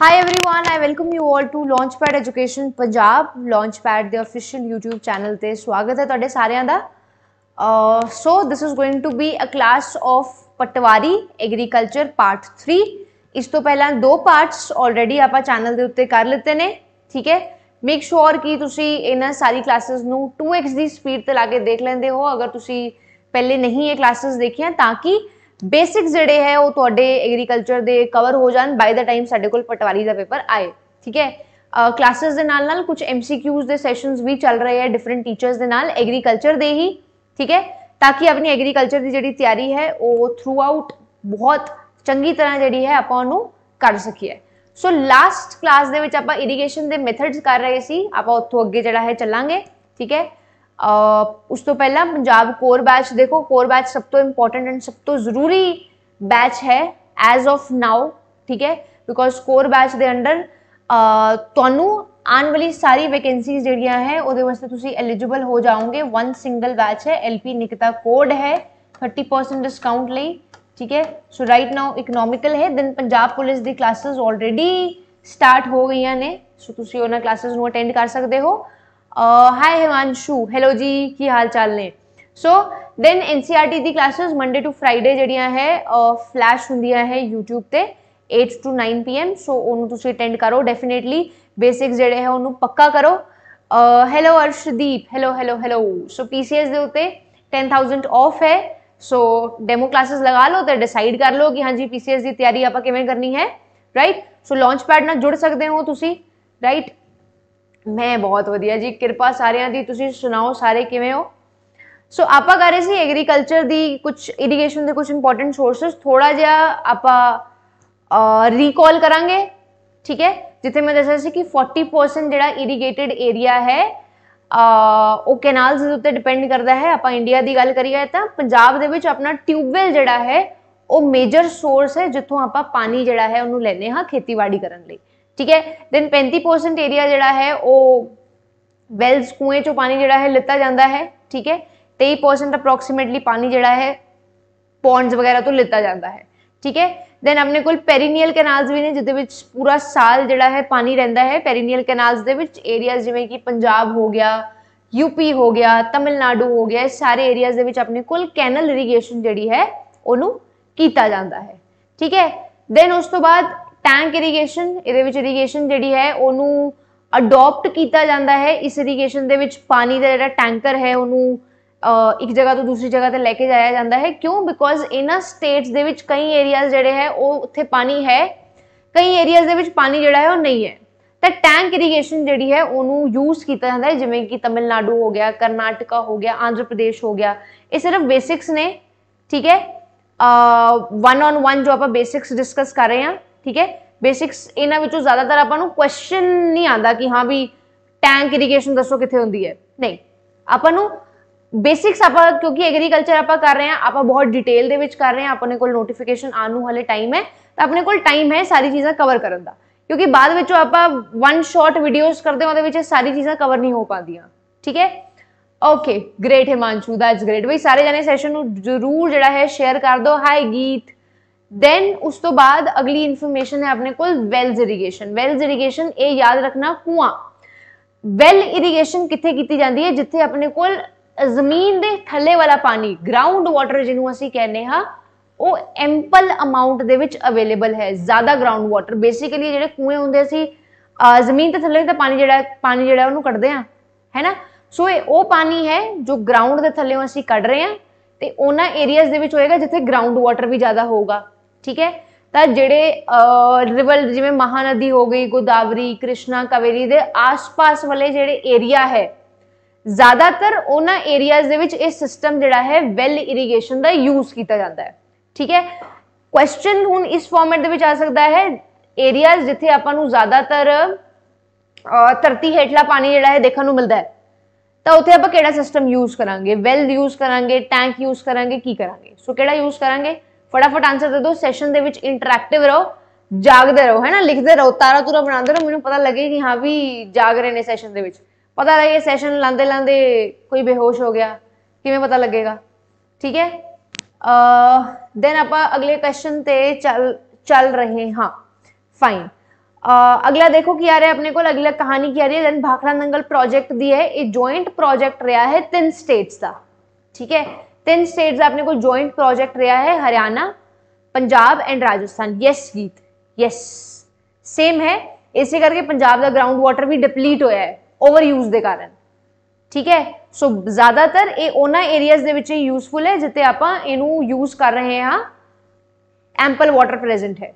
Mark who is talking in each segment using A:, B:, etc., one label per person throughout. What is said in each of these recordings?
A: Hi everyone, I welcome you all to Launchpad Education Punjab, Launchpad ਦੇ official YouTube channel ਤੇ ਸਵਾਗਤ ਹੈ ਤੁਹਾਡੇ ਸਾਰਿਆਂ ਦਾ so this is going to be a class of patwari agriculture part 3 ਇਸ ਤੋਂ ਪਹਿਲਾਂ ਦੋ ਪਾਰਟਸ ਆਲਰੇਡੀ ਆਪਾਂ ਚੈਨਲ ਦੇ ਉੱਤੇ ਕਰ ਲਿੱਤੇ ਨੇ ਠੀਕ ਹੈ ਮੇਕ ਸ਼ੋਰ ਕਿ ਤੁਸੀਂ ਇਹਨਾਂ ਸਾਰੀ ਕਲਾਸਿਸ ਨੂੰ 2x ਦੀ ਸਪੀਡ ਤੇ ਲਾ ਕੇ ਦੇਖ ਲੈਂਦੇ ਹੋ ਅਗਰ ਤੁਸੀਂ ਪਹਿਲੇ ਨਹੀਂ ਇਹ ਕਲਾਸਿਸ ਦੇਖੀਆਂ ਤਾਂ ਕਿ ਬੇਸਿਕ ਜਿਹੜੇ ਹੈ ਉਹ ਤੁਹਾਡੇ ਐਗਰੀਕਲਚਰ ਦੇ ਕਵਰ ਹੋ ਜਾਣ ਬਾਈ ਦਾ ਟਾਈਮ ਸਾਡੇ ਕੋਲ ਪਟਵਾਰੀ ਦਾ ਪੇਪਰ ਆਏ ਠੀਕ ਹੈ ਕਲਾਸਿਸ ਦੇ ਨਾਲ ਨਾਲ ਕੁਝ ਐਮਸੀਕਿਊਜ਼ ਦੇ ਸੈਸ਼ਨਸ ਵੀ ਚੱਲ ਰਹੇ ਹੈ ਡਿਫਰੈਂਟ ਟੀਚਰਸ ਦੇ ਨਾਲ ਐਗਰੀਕਲਚਰ ਦੇ ਹੀ ਠੀਕ ਹੈ ਤਾਂ ਕਿ ਆਪਣੀ ਐਗਰੀਕਲਚਰ ਦੀ ਜਿਹੜੀ ਤਿਆਰੀ ਹੈ ਉਹ ਥਰੂ ਆਊਟ ਬਹੁਤ ਚੰਗੀ ਤਰ੍ਹਾਂ ਜਿਹੜੀ ਹੈ ਆਪਾਂ ਉਹਨੂੰ ਕਰ ਸਕੀਏ ਸੋ ਲਾਸਟ ਕਲਾਸ ਦੇ ਵਿੱਚ ਆਪਾਂ ਇਰੀਗੇਸ਼ਨ ਦੇ ਮੈਥਡਸ ਕਰ ਰਹੇ ਸੀ ਆਪਾਂ ਉੱਥੋਂ ਅੱਗੇ ਜਿਹੜਾ ਹੈ ਚੱਲਾਂਗੇ ਠੀਕ ਹੈ उस तो पहला पंजाब कोर बैच देखो कोर बैच सब तो इम्पोर्टेंट एंड सब तो ज़रूरी बैच है एज ऑफ नाउ ठीक है बिकॉज कोर बैच के अंडर तू आने वाली सारी वैकेंसीज जड़िया है वास्ते एलिजिबल हो जाओगे वन सिंगल बैच है एल पी निकता कोड है थर्टी परसेंट डिस्काउंट ली ठीक है सो राइट नाउ इकनोमिकल है दैन पंजाब पुलिस की क्लासिज ऑलरेडी स्टार्ट हो गई ने सो तुम उन्होंने क्लासिज अटेंड कर सकते हो ਹਾਈ ਹਿਮਾਂਸ਼ੂ ਹੈਲੋ ਜੀ ਕੀ ਹਾਲ ਚਾਲ ਨੇ ਸੋ ਦੈਨ ਐਨਸੀਆਰਟੀ ਦੀ ਕਲਾਸਸ ਮੰਡੇ ਟੂ ਫਰਾਈਡੇ ਜਿਹੜੀਆਂ ਹੈ ਫਲੈਸ਼ ਹੁੰਦੀਆਂ ਹੈ YouTube ਤੇ 8 ਟੂ 9 ਪੀਐਮ ਸੋ ਉਹਨੂੰ ਤੁਸੀਂ ਅਟੈਂਡ ਕਰੋ ਡੈਫੀਨਿਟਲੀ ਬੇਸਿਕਸ ਜਿਹੜੇ ਹੈ ਉਹਨੂੰ ਪੱਕਾ ਕਰੋ hello Arshdeep hello hello hello so PCS ਦੇ ਉੱਤੇ 10000 ਆਫ ਹੈ ਸੋ ਡੈਮੋ ਕਲਾਸਸ ਲਗਾ ਲਓ ਤੇ ਡਿਸਾਈਡ ਕਰ ਲਓ ਕਿ ਹਾਂਜੀ ਪੀਸੀਐਸ ਦੀ ਤਿਆਰੀ ਆਪਾਂ ਕਿਵੇਂ ਕਰਨੀ ਹੈ ਰਾਈਟ ਸੋ ਲਾਂਚ ਪੈਡ ਨਾਲ ਜੁੜ ਸਕਦੇ ਹੋ ਤੁਸੀਂ ਰਾਈਟ ਮੈਂ ਬਹੁਤ ਵਧੀਆ ਜੀ ਕਿਰਪਾ ਸਾਰਿਆਂ ਦੀ ਤੁਸੀਂ ਸੁਣਾਓ ਸਾਰੇ ਕਿਵੇਂ ਹੋ ਸੋ ਆਪਾਂ ਕਰ ਰਹੇ ਸੀ ਐਗਰੀਕਲਚਰ ਦੀ ਕੁਝ ਇਰੀਗੇਸ਼ਨ ਦੇ ਕੁਝ ਇੰਪੋਰਟੈਂਟ ਸੋਰਸਸ ਥੋੜਾ ਜਿਹਾ ਆਪਾਂ ਰੀਕਾਲ ਕਰਾਂਗੇ ਠੀਕ ਹੈ ਜਿੱਥੇ ਮੈਂ ਦੱਸਿਆ ਸੀ ਕਿ 40% ਜਿਹੜਾ ਇਰੀਗੇਟਿਡ ਏਰੀਆ ਹੈ ਉਹ ਕੈਨਾਲਸ ਦੇ ਉੱਤੇ ਡਿਪੈਂਡ ਕਰਦਾ ਹੈ ਆਪਾਂ ਇੰਡੀਆ ਦੀ ਗੱਲ ਕਰੀਏ ਤਾਂ ਪੰਜਾਬ ਦੇ ਵਿੱਚ ਆਪਣਾ ਟਿਊਬਵੈਲ ਜਿਹੜਾ ਹੈ ਉਹ ਮੇਜਰ ਸੋਰਸ ਹੈ ਜਿੱਥੋਂ ਆਪਾਂ ਪਾਣੀ ਜਿਹੜਾ ਹੈ ਉਹਨੂੰ ਲੈਨੇ ਹਾਂ ਖੇਤੀਬਾੜੀ ਕਰਨ ਲਈ ਠੀਕ ਹੈ ਦੈਨ 35% ਏਰੀਆ ਜਿਹੜਾ ਹੈ ਉਹ ਵੈਲਸ ਕੂਏ ਚੋਂ ਪਾਣੀ ਜਿਹੜਾ ਹੈ ਲਿੱਤਾ ਜਾਂਦਾ ਹੈ ਠੀਕ ਹੈ 23% ਅਪਰੋਕਸੀਮੇਟਲੀ ਪਾਣੀ ਜਿਹੜਾ ਹੈ ਪੌਂਡਸ ਵਗੈਰਾ ਤੋਂ ਲਿੱਤਾ ਜਾਂਦਾ ਹੈ ਠੀਕ ਹੈ ਦੈਨ ਆਪਣੇ ਕੋਲ ਪੈਰੀਨੀਅਲ ਕੈਨਲਸ ਵੀ ਨੇ ਜਿਹਦੇ ਵਿੱਚ ਪੂਰਾ ਸਾਲ ਜਿਹੜਾ ਹੈ ਪਾਣੀ ਰਹਿੰਦਾ ਹੈ ਪੈਰੀਨੀਅਲ ਕੈਨਲਸ ਦੇ ਵਿੱਚ ਏਰੀਆਜ਼ ਜਿਵੇਂ ਕਿ ਪੰਜਾਬ ਹੋ ਗਿਆ ਯੂਪੀ ਹੋ ਗਿਆ ਤਮਿਲਨਾਡੂ ਹੋ ਗਿਆ ਸਾਰੇ ਏਰੀਆਜ਼ ਦੇ ਵਿੱਚ ਆਪਣੇ ਕੋਲ ਕੈਨਲ ਇਰੀਗੇਸ਼ਨ ਜਿਹੜੀ ਹੈ ਉਹਨੂੰ ਕੀਤਾ ਜਾਂਦਾ ਹੈ ਠੀਕ ਹੈ ਦੈਨ ਉਸ ਤੋਂ ਬਾਅਦ ਟੈਂਕ ਇਰੀਗੇਸ਼ਨ ਇਹਦੇ ਵਿੱਚ ਇਰੀਗੇਸ਼ਨ ਜਿਹੜੀ ਹੈ ਉਹਨੂੰ ਅਡਾਪਟ ਕੀਤਾ ਜਾਂਦਾ ਹੈ ਇਸ ਇਰੀਗੇਸ਼ਨ ਦੇ ਵਿੱਚ ਪਾਣੀ ਦਾ ਜਿਹੜਾ ਟੈਂਕਰ ਹੈ ਉਹਨੂੰ ਇੱਕ ਜਗ੍ਹਾ ਤੋਂ ਦੂਸਰੀ ਜਗ੍ਹਾ ਤੇ ਲੈ ਕੇ ਜਾਇਆ ਜਾਂਦਾ ਹੈ ਕਿਉਂ ਬਿਕੋਜ਼ ਇਨਾ ਸਟੇਟਸ ਦੇ ਵਿੱਚ ਕਈ ਏਰੀਆਜ਼ ਜਿਹੜੇ ਹੈ ਉਹ ਉੱਥੇ ਪਾਣੀ ਹੈ ਕਈ ਏਰੀਆਜ਼ ਦੇ ਵਿੱਚ ਪਾਣੀ ਜਿਹੜਾ ਹੈ ਉਹ ਨਹੀਂ ਹੈ ਤਾਂ ਟੈਂਕ ਇਰੀਗੇਸ਼ਨ ਜਿਹੜੀ ਹੈ ਉਹਨੂੰ ਯੂਜ਼ ਕੀਤਾ ਜਾਂਦਾ ਹੈ ਜਿਵੇਂ ਕਿ ਤਮਿਲਨਾਡੂ ਹੋ ਗਿਆ ਕਰਨਾਟਕਾ ਹੋ ਗਿਆ ਆਂਧਰ ਪ੍ਰਦੇਸ਼ ਹੋ ਗਿਆ ਇਹ ਸਿਰਫ ਬੇਸਿਕਸ ਨੇ ਠੀਕ ਹੈ ਵਨ ਔਨ ਵਨ ਜੋ ਆਪਾਂ ਬੇਸਿਕਸ ਡਿਸਕਸ ਕਰ ਰਹੇ ਹਾਂ ਠੀਕ ਹੈ ਬੇਸਿਕਸ ਇਹਨਾਂ ਵਿੱਚੋਂ ਜ਼ਿਆਦਾਤਰ ਆਪਾਂ ਨੂੰ ਕੁਐਸਚਨ ਨਹੀਂ ਆਂਦਾ ਕਿ ਹਾਂ ਵੀ ਟੈਂਕ ਇਰੀਗੇਸ਼ਨ ਦੱਸੋ ਕਿੱਥੇ ਹੁੰਦੀ ਹੈ ਨਹੀਂ ਆਪਾਂ ਨੂੰ ਬੇਸਿਕਸ ਆਪਾਂ ਕਿਉਂਕਿ ਐਗਰੀਕਲਚਰ ਆਪਾਂ ਕਰ ਰਹੇ ਆ ਆਪਾਂ ਬਹੁਤ ਡਿਟੇਲ ਦੇ ਵਿੱਚ ਕਰ ਰਹੇ ਆ ਆਪਣੇ ਕੋਲ ਨੋਟੀਫਿਕੇਸ਼ਨ ਆਉਣ ਨੂੰ ਹਲੇ ਟਾਈਮ ਹੈ ਤਾਂ ਆਪਣੇ ਕੋਲ ਟਾਈਮ ਹੈ ਸਾਰੀ ਚੀਜ਼ਾਂ ਕਵਰ ਕਰਨ ਦਾ ਕਿਉਂਕਿ ਬਾਅਦ ਵਿੱਚ ਆਪਾਂ ਵਨ ਸ਼ਾਟ ਵੀਡੀਓਜ਼ ਕਰਦੇ ਹਾਂ ਉਹਦੇ ਵਿੱਚ ਸਾਰੀ ਚੀਜ਼ਾਂ ਕਵਰ ਨਹੀਂ ਹੋ ਪਾਉਂਦੀਆਂ ਠੀਕ ਹੈ okay great Himanshu that's great ਬਈ ਸਾਰੇ ਜਣੇ ਸੈਸ਼ਨ ਨੂੰ ਜ਼ਰੂਰ ਜਿਹੜਾ ਹੈ ਸ਼ੇਅਰ ਕਰ ਦਿਓ ਹਾਈ ਗੀਤ ਦੈਨ ਉਸ ਤੋਂ ਬਾਅਦ ਅਗਲੀ ਇਨਫੋਰਮੇਸ਼ਨ ਹੈ ਆਪਣੇ ਕੋਲ ਵੈਲਜ਼ ਇਰੀਗੇਸ਼ਨ ਵੈਲਜ਼ ਇਰੀਗੇਸ਼ਨ ਇਹ ਯਾਦ ਰੱਖਣਾ ਕੂਆ ਵੈਲ ਇਰੀਗੇਸ਼ਨ ਕਿੱਥੇ ਕੀਤੀ ਜਾਂਦੀ ਹੈ ਜਿੱਥੇ ਆਪਣੇ ਕੋਲ ਜ਼ਮੀਨ ਦੇ ਥੱਲੇ ਵਾਲਾ ਪਾਣੀ ਗਰਾਊਂਡ ਵਾਟਰ ਜਿਹਨੂੰ ਅਸੀਂ ਕਹਿੰਦੇ ਹਾਂ ਉਹ ਐਂਪਲ ਅਮਾਉਂਟ ਦੇ ਵਿੱਚ ਅਵੇਲੇਬਲ ਹੈ ਜ਼ਿਆਦਾ ਗਰਾਊਂਡ ਵਾਟਰ ਬੇਸਿਕਲੀ ਜਿਹੜੇ ਕੂਏ ਹੁੰਦੇ ਸੀ ਜ਼ਮੀਨ ਤੇ ਥੱਲੇ ਤੇ ਪਾਣੀ ਜਿਹੜਾ ਪਾਣੀ ਜਿਹੜਾ ਉਹਨੂੰ ਕੱਢਦੇ ਆ ਹੈਨਾ ਸੋ ਇਹ ਉਹ ਪਾਣੀ ਹੈ ਜੋ ਗਰਾਊਂਡ ਦੇ ਥੱਲੇੋਂ ਅਸੀਂ ਕੱਢ ਰਹੇ ਆ ਤੇ ਉਹਨਾਂ ਏਰੀਆਜ਼ ਦੇ ਵਿੱਚ ਹੋਏਗਾ ਜਿੱਥੇ ਗਰਾਊਂਡ ਵਾਟਰ ਵੀ ਜ਼ਿਆਦਾ ਹੋਊਗਾ ਠੀਕ ਹੈ ਤਾਂ ਜਿਹੜੇ ਰਿਵਰ ਜਿਵੇਂ ਮਹਾਨਦੀ ਹੋ ਗਈ ਗੋਦਾਵਰੀ ਕ੍ਰਿਸ਼ਨਾ ਕਵੇਰੀ ਦੇ ਆਸ-ਪਾਸ ਵਾਲੇ ਜਿਹੜੇ ਏਰੀਆ ਹੈ ਜ਼ਿਆਦਾਤਰ ਉਹਨਾਂ ਏਰੀਆਜ਼ ਦੇ ਵਿੱਚ ਇਹ ਸਿਸਟਮ ਜਿਹੜਾ ਹੈ ਵੈਲ ਇਰੀਗੇਸ਼ਨ ਦਾ ਯੂਜ਼ ਕੀਤਾ ਜਾਂਦਾ ਹੈ ਠੀਕ ਹੈ ਕੁਐਸਚਨ ਹੁਣ ਇਸ ਫਾਰਮੈਟ ਦੇ ਵਿੱਚ ਆ ਸਕਦਾ ਹੈ ਏਰੀਆਜ਼ ਜਿੱਥੇ ਆਪਾਂ ਨੂੰ ਜ਼ਿਆਦਾਤਰ ਧਰਤੀ ਹੇਠਲਾ ਪਾਣੀ ਜਿਹੜਾ ਹੈ ਦੇਖਣ ਨੂੰ ਮਿਲਦਾ ਹੈ ਤਾਂ ਉੱਥੇ ਆਪਾਂ ਕਿਹੜਾ ਸਿਸਟਮ ਯੂਜ਼ ਕਰਾਂਗੇ ਵੈਲ ਯੂਜ਼ ਕਰਾਂਗੇ ਟੈਂਕ ਯੂਜ਼ ਕਰਾਂਗੇ ਕੀ ਕਰਾਂਗੇ ਸੋ ਕਿਹੜਾ ਯੂਜ਼ ਕਰਾਂਗੇ ਫਟਾਫਟ ਆਨਸਰ ਦੇ ਦਿਓ ਸੈਸ਼ਨ ਦੇ ਵਿੱਚ ਇੰਟਰੈਕਟਿਵ ਰਹੋ ਜਾਗਦੇ ਰਹੋ ਹੈ ਨਾ ਲਿਖਦੇ ਰਹੋ ਤਾਰਾ ਤੂਰਾ ਬਣਾਉਂਦੇ ਰਹੋ ਮੈਨੂੰ ਪਤਾ ਲੱਗੇ ਕਿ ਹਾਂ ਵੀ ਜਾਗ ਰਹੇ ਨੇ ਸੈਸ਼ਨ ਦੇ ਵਿੱਚ ਪਤਾ ਲੱਗੇ ਸੈਸ਼ਨ ਲਾਂਦੇ ਲਾਂਦੇ ਕੋਈ ਬੇਹੋਸ਼ ਹੋ ਗਿਆ ਕਿਵੇਂ ਪਤਾ ਲੱਗੇਗਾ ਠੀਕ ਹੈ ਅ ਦੈਨ ਆਪਾਂ ਅਗਲੇ ਕੁਐਸਚਨ ਤੇ ਚੱਲ ਚੱਲ ਰਹੇ ਹਾਂ फाइन अगला देखो कि आ रहा है अपने को अगला कहानी की आ रही है देन भाखड़ा नंगल प्रोजेक्ट दिया है ये ज्वाइंट प्रोजेक्ट रहा है तीन स्टेट्स का ठीक है ਤਿੰਨ ਸਟੇਟਸ ਆਪਣੇ ਕੋਲ ਜੁਆਇੰਟ ਪ੍ਰੋਜੈਕਟ ਰਿਹਾ ਹੈ Haryana Punjab and Rajasthan yes Geet yes same ਹੈ ਇਸੇ ਕਰਕੇ ਪੰਜਾਬ ਦਾ ਗਰਾਊਂਡ ਵਾਟਰ ਵੀ ਡਿਪਲੀਟ ਹੋਇਆ ਹੈ ਓਵਰ ਯੂਜ਼ ਦੇ ਕਾਰਨ ਠੀਕ ਹੈ ਸੋ ਜ਼ਿਆਦਾਤਰ ਇਹ ਉਹਨਾਂ ਏਰੀਆਜ਼ ਦੇ ਵਿੱਚ ਯੂਸਫੁਲ ਹੈ ਜਿੱਥੇ ਆਪਾਂ ਇਹਨੂੰ ਯੂਜ਼ ਕਰ ਰਹੇ ਹਾਂ ਐਂਪਲ ਵਾਟਰ ਪ੍ਰੈਜ਼ੈਂਟ ਹੈ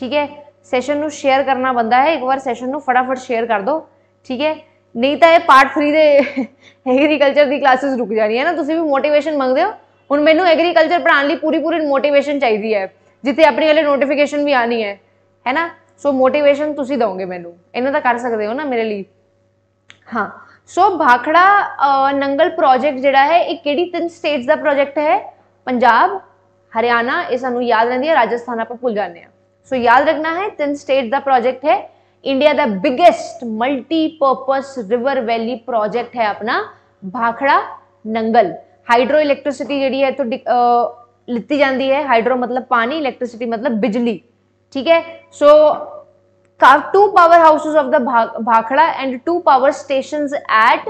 A: ਠੀਕ ਹੈ ਸੈਸ਼ਨ ਨੂੰ ਸ਼ੇਅਰ ਕਰਨਾ ਬੰਦਾ ਹੈ ਇੱਕ ਵਾਰ ਸੈਸ਼ਨ ਨੂੰ ਫਟਾਫਟ ਸ਼ੇਅਰ ਕਰ ਦਿਓ ਠੀਕ ਹੈ ਨਹੀਂ ਤਾਂ ਇਹ ਪਾਰਟ 3 ਦੇ ਐਗਰੀਕਲਚਰ ਦੀ ਕਲਾਸਿਸ ਰੁਕ ਜਾਣੀ ਹੈ ਨਾ ਤੁਸੀਂ ਵੀ ਮੋਟੀਵੇਸ਼ਨ ਮੰਗਦੇ ਹੋ ਹੁਣ ਮੈਨੂੰ ਐਗਰੀਕਲਚਰ ਪੜਾਉਣ ਲਈ ਪੂਰੀ ਪੂਰੀ ਮੋਟੀਵੇਸ਼ਨ ਚਾਹੀਦੀ ਹੈ ਜਿੱਥੇ ਆਪਣੀ ਵਾਲੇ ਨੋਟੀਫਿਕੇਸ਼ਨ ਵੀ ਆਣੀ ਹੈ ਹੈ ਨਾ ਸੋ ਮੋਟੀਵੇਸ਼ਨ ਤੁਸੀਂ ਦੋਗੇ ਮੈਨੂੰ ਇਹਨਾਂ ਦਾ ਕਰ ਸਕਦੇ ਹੋ ਨਾ ਮੇਰੇ ਲਈ ਹਾਂ ਸੋ ਭਾਖੜਾ ਨੰਗਲ ਪ੍ਰੋਜੈਕਟ ਜਿਹੜਾ ਹੈ ਇਹ ਕਿਹੜੀ ਤਿੰਨ ਸਟੇਟਸ ਦਾ ਪ੍ਰੋਜੈਕਟ ਹੈ ਪੰਜਾਬ ਹਰਿਆਣਾ ਇਹ ਸਾਨੂੰ ਯਾਦ ਰਹਿੰਦੀ ਹੈ ਰਾਜਸਥਾਨ ਆਪਾਂ ਭੁੱਲ ਜਾਂਦੇ ਆ ਸੋ ਯਾਦ ਰੱਖਣਾ ਹੈ ਤਿੰਨ ਸਟੇਟ ਦਾ ਪ੍ਰੋਜੈਕਟ ਹੈ India the biggest multipurpose river valley project है अपना भाखड़ा नंगल हाइड्रो इलेक्ट्रिसिटी जी है तो लिती जाती है हाइड्रो मतलब पानी इलेक्ट्रिसिटी मतलब बिजली ठीक है so two power houses of the Bhakra and two power station at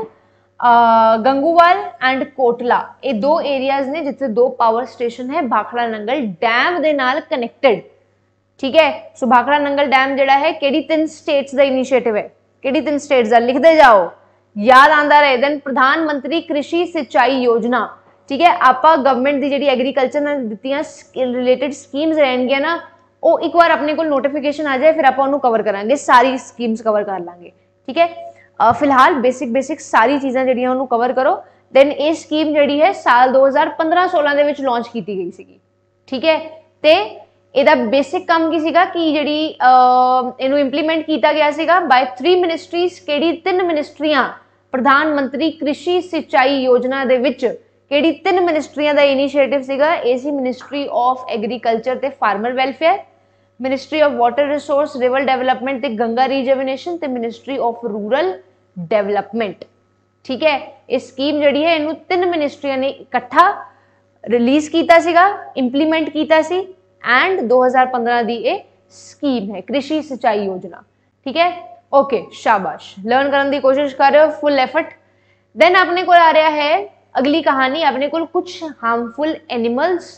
A: Ganguwal and Kotla ये दो एरियाज ने जिथे दो पावर स्टेशन है भाखड़ा नंगल डैम के नाल कनेक्टेड ਠੀਕ ਹੈ ਸੁਭਾਖੜਾ ਨੰਗਲ ਡੈਮ ਜਿਹੜਾ ਹੈ ਕਿਹੜੀ ਤਿੰਨ ਸਟੇਟਸ ਦਾ ਇਨੀਸ਼ੀਏਟਿਵ ਹੈ ਕਿਹੜੀ ਤਿੰਨ ਸਟੇਟਸ ਦਾ ਲਿਖਦੇ ਜਾਓ ਯਾਦ ਆਂਦਾ ਰਹੇ ਦਨ ਪ੍ਰਧਾਨ ਮੰਤਰੀ ਕ੍ਰਿਸ਼ੀ ਸਿੰਚਾਈ ਯੋਜਨਾ ਠੀਕ ਹੈ ਆਪਾਂ ਗਵਰਨਮੈਂਟ ਦੀ ਜਿਹੜੀ ਐਗਰੀਕਲਚਰ ਨਾਲ ਦਿੱਤੀਆਂ ਰਿਲੇਟਡ ਸਕੀਮਸ ਰਹਿਣਗੀਆਂ ਨਾ ਉਹ ਇੱਕ ਵਾਰ ਆਪਣੇ ਕੋਲ ਨੋਟੀਫਿਕੇਸ਼ਨ ਆ ਜਾਏ ਫਿਰ ਆਪਾਂ ਉਹਨੂੰ ਕਵਰ ਕਰਾਂਗੇ ਸਾਰੀ ਸਕੀਮਸ ਕਵਰ ਕਰ ਲਾਂਗੇ ਠੀਕ ਹੈ ਫਿਲਹਾਲ ਬੇਸਿਕ ਬੇਸਿਕ ਸਾਰੀ ਚੀਜ਼ਾਂ ਜਿਹੜੀਆਂ ਉਹਨੂੰ ਕਵਰ ਕਰੋ ਦੈਨ ਇਹ ਸਕੀਮ ਜਿਹੜੀ ਹੈ ਸਾਲ 2015-16 ਦੇ ਵਿੱਚ ਲਾਂਚ ਕੀਤੀ ਗਈ ਸੀਗੀ ਠੀਕ ਹੈ ਤੇ ਇਹਦਾ ਬੇਸਿਕ ਕੰਮ ਕੀ ਸੀਗਾ ਕਿ ਜਿਹੜੀ ਇਹਨੂੰ ਇੰਪਲੀਮੈਂਟ ਕੀਤਾ ਗਿਆ ਸੀਗਾ ਬਾਈ 3 ਮਿਨਿਸਟਰੀਜ਼ ਕਿਹੜੀ ਤਿੰਨ ਮਿਨਿਸਟਰੀਆਂ ਪ੍ਰਧਾਨ ਮੰਤਰੀ ਕ੍ਰਿਸ਼ੀ ਸਿੰਚਾਈ ਯੋਜਨਾ ਦੇ ਵਿੱਚ ਕਿਹੜੀ ਤਿੰਨ ਮਿਨਿਸਟਰੀਆਂ ਦਾ ਇਨੀਸ਼ੀਏਟਿਵ ਸੀਗਾ ਇਹ ਸੀ ਮਿਨਿਸਟਰੀ ਆਫ ਐਗਰੀਕਲਚਰ ਤੇ farmer welfare ministry of water resource river development ਤੇ ਗੰਗਾ ਰੀਜੈਵਨੇਸ਼ਨ ਤੇ ਮਿਨਿਸਟਰੀ ਆਫ ਰੂਰਲ ਡਿਵੈਲਪਮੈਂਟ ਠੀਕ ਹੈ ਇਹ ਸਕੀਮ ਜਿਹੜੀ ਹੈ ਇਹਨੂੰ ਤਿੰਨ ਮਿਨਿਸਟਰੀਆਂ ਨੇ ਇਕੱਠਾ ਰਿਲੀਜ਼ ਕੀਤਾ ਸੀਗਾ ਇੰਪਲੀਮੈਂਟ ਕੀਤਾ ਸੀ ਐਂਡ 2015 ਦੀ ਇਹ ਸਕੀਮ ਹੈ ਕ੍ਰਿਸ਼ੀ ਸਿੰਚਾਈ ਯੋਜਨਾ ਠੀਕ ਹੈ ਓਕੇ ਸ਼ਾਬਾਸ਼ ਲਰਨ ਕਰਨ ਦੀ ਕੋਸ਼ਿਸ਼ ਕਰ ਰਹੇ ਹੋ ਫੁੱਲ ਐਫਰਟ ਦੈਨ ਆਪਣੇ ਕੋਲ ਆ ਰਿਹਾ ਹੈ ਅਗਲੀ ਕਹਾਣੀ ਆਪਣੇ ਕੋਲ ਕੁਝ ਹਾਰਮਫੁਲ ਐਨੀਮਲਸ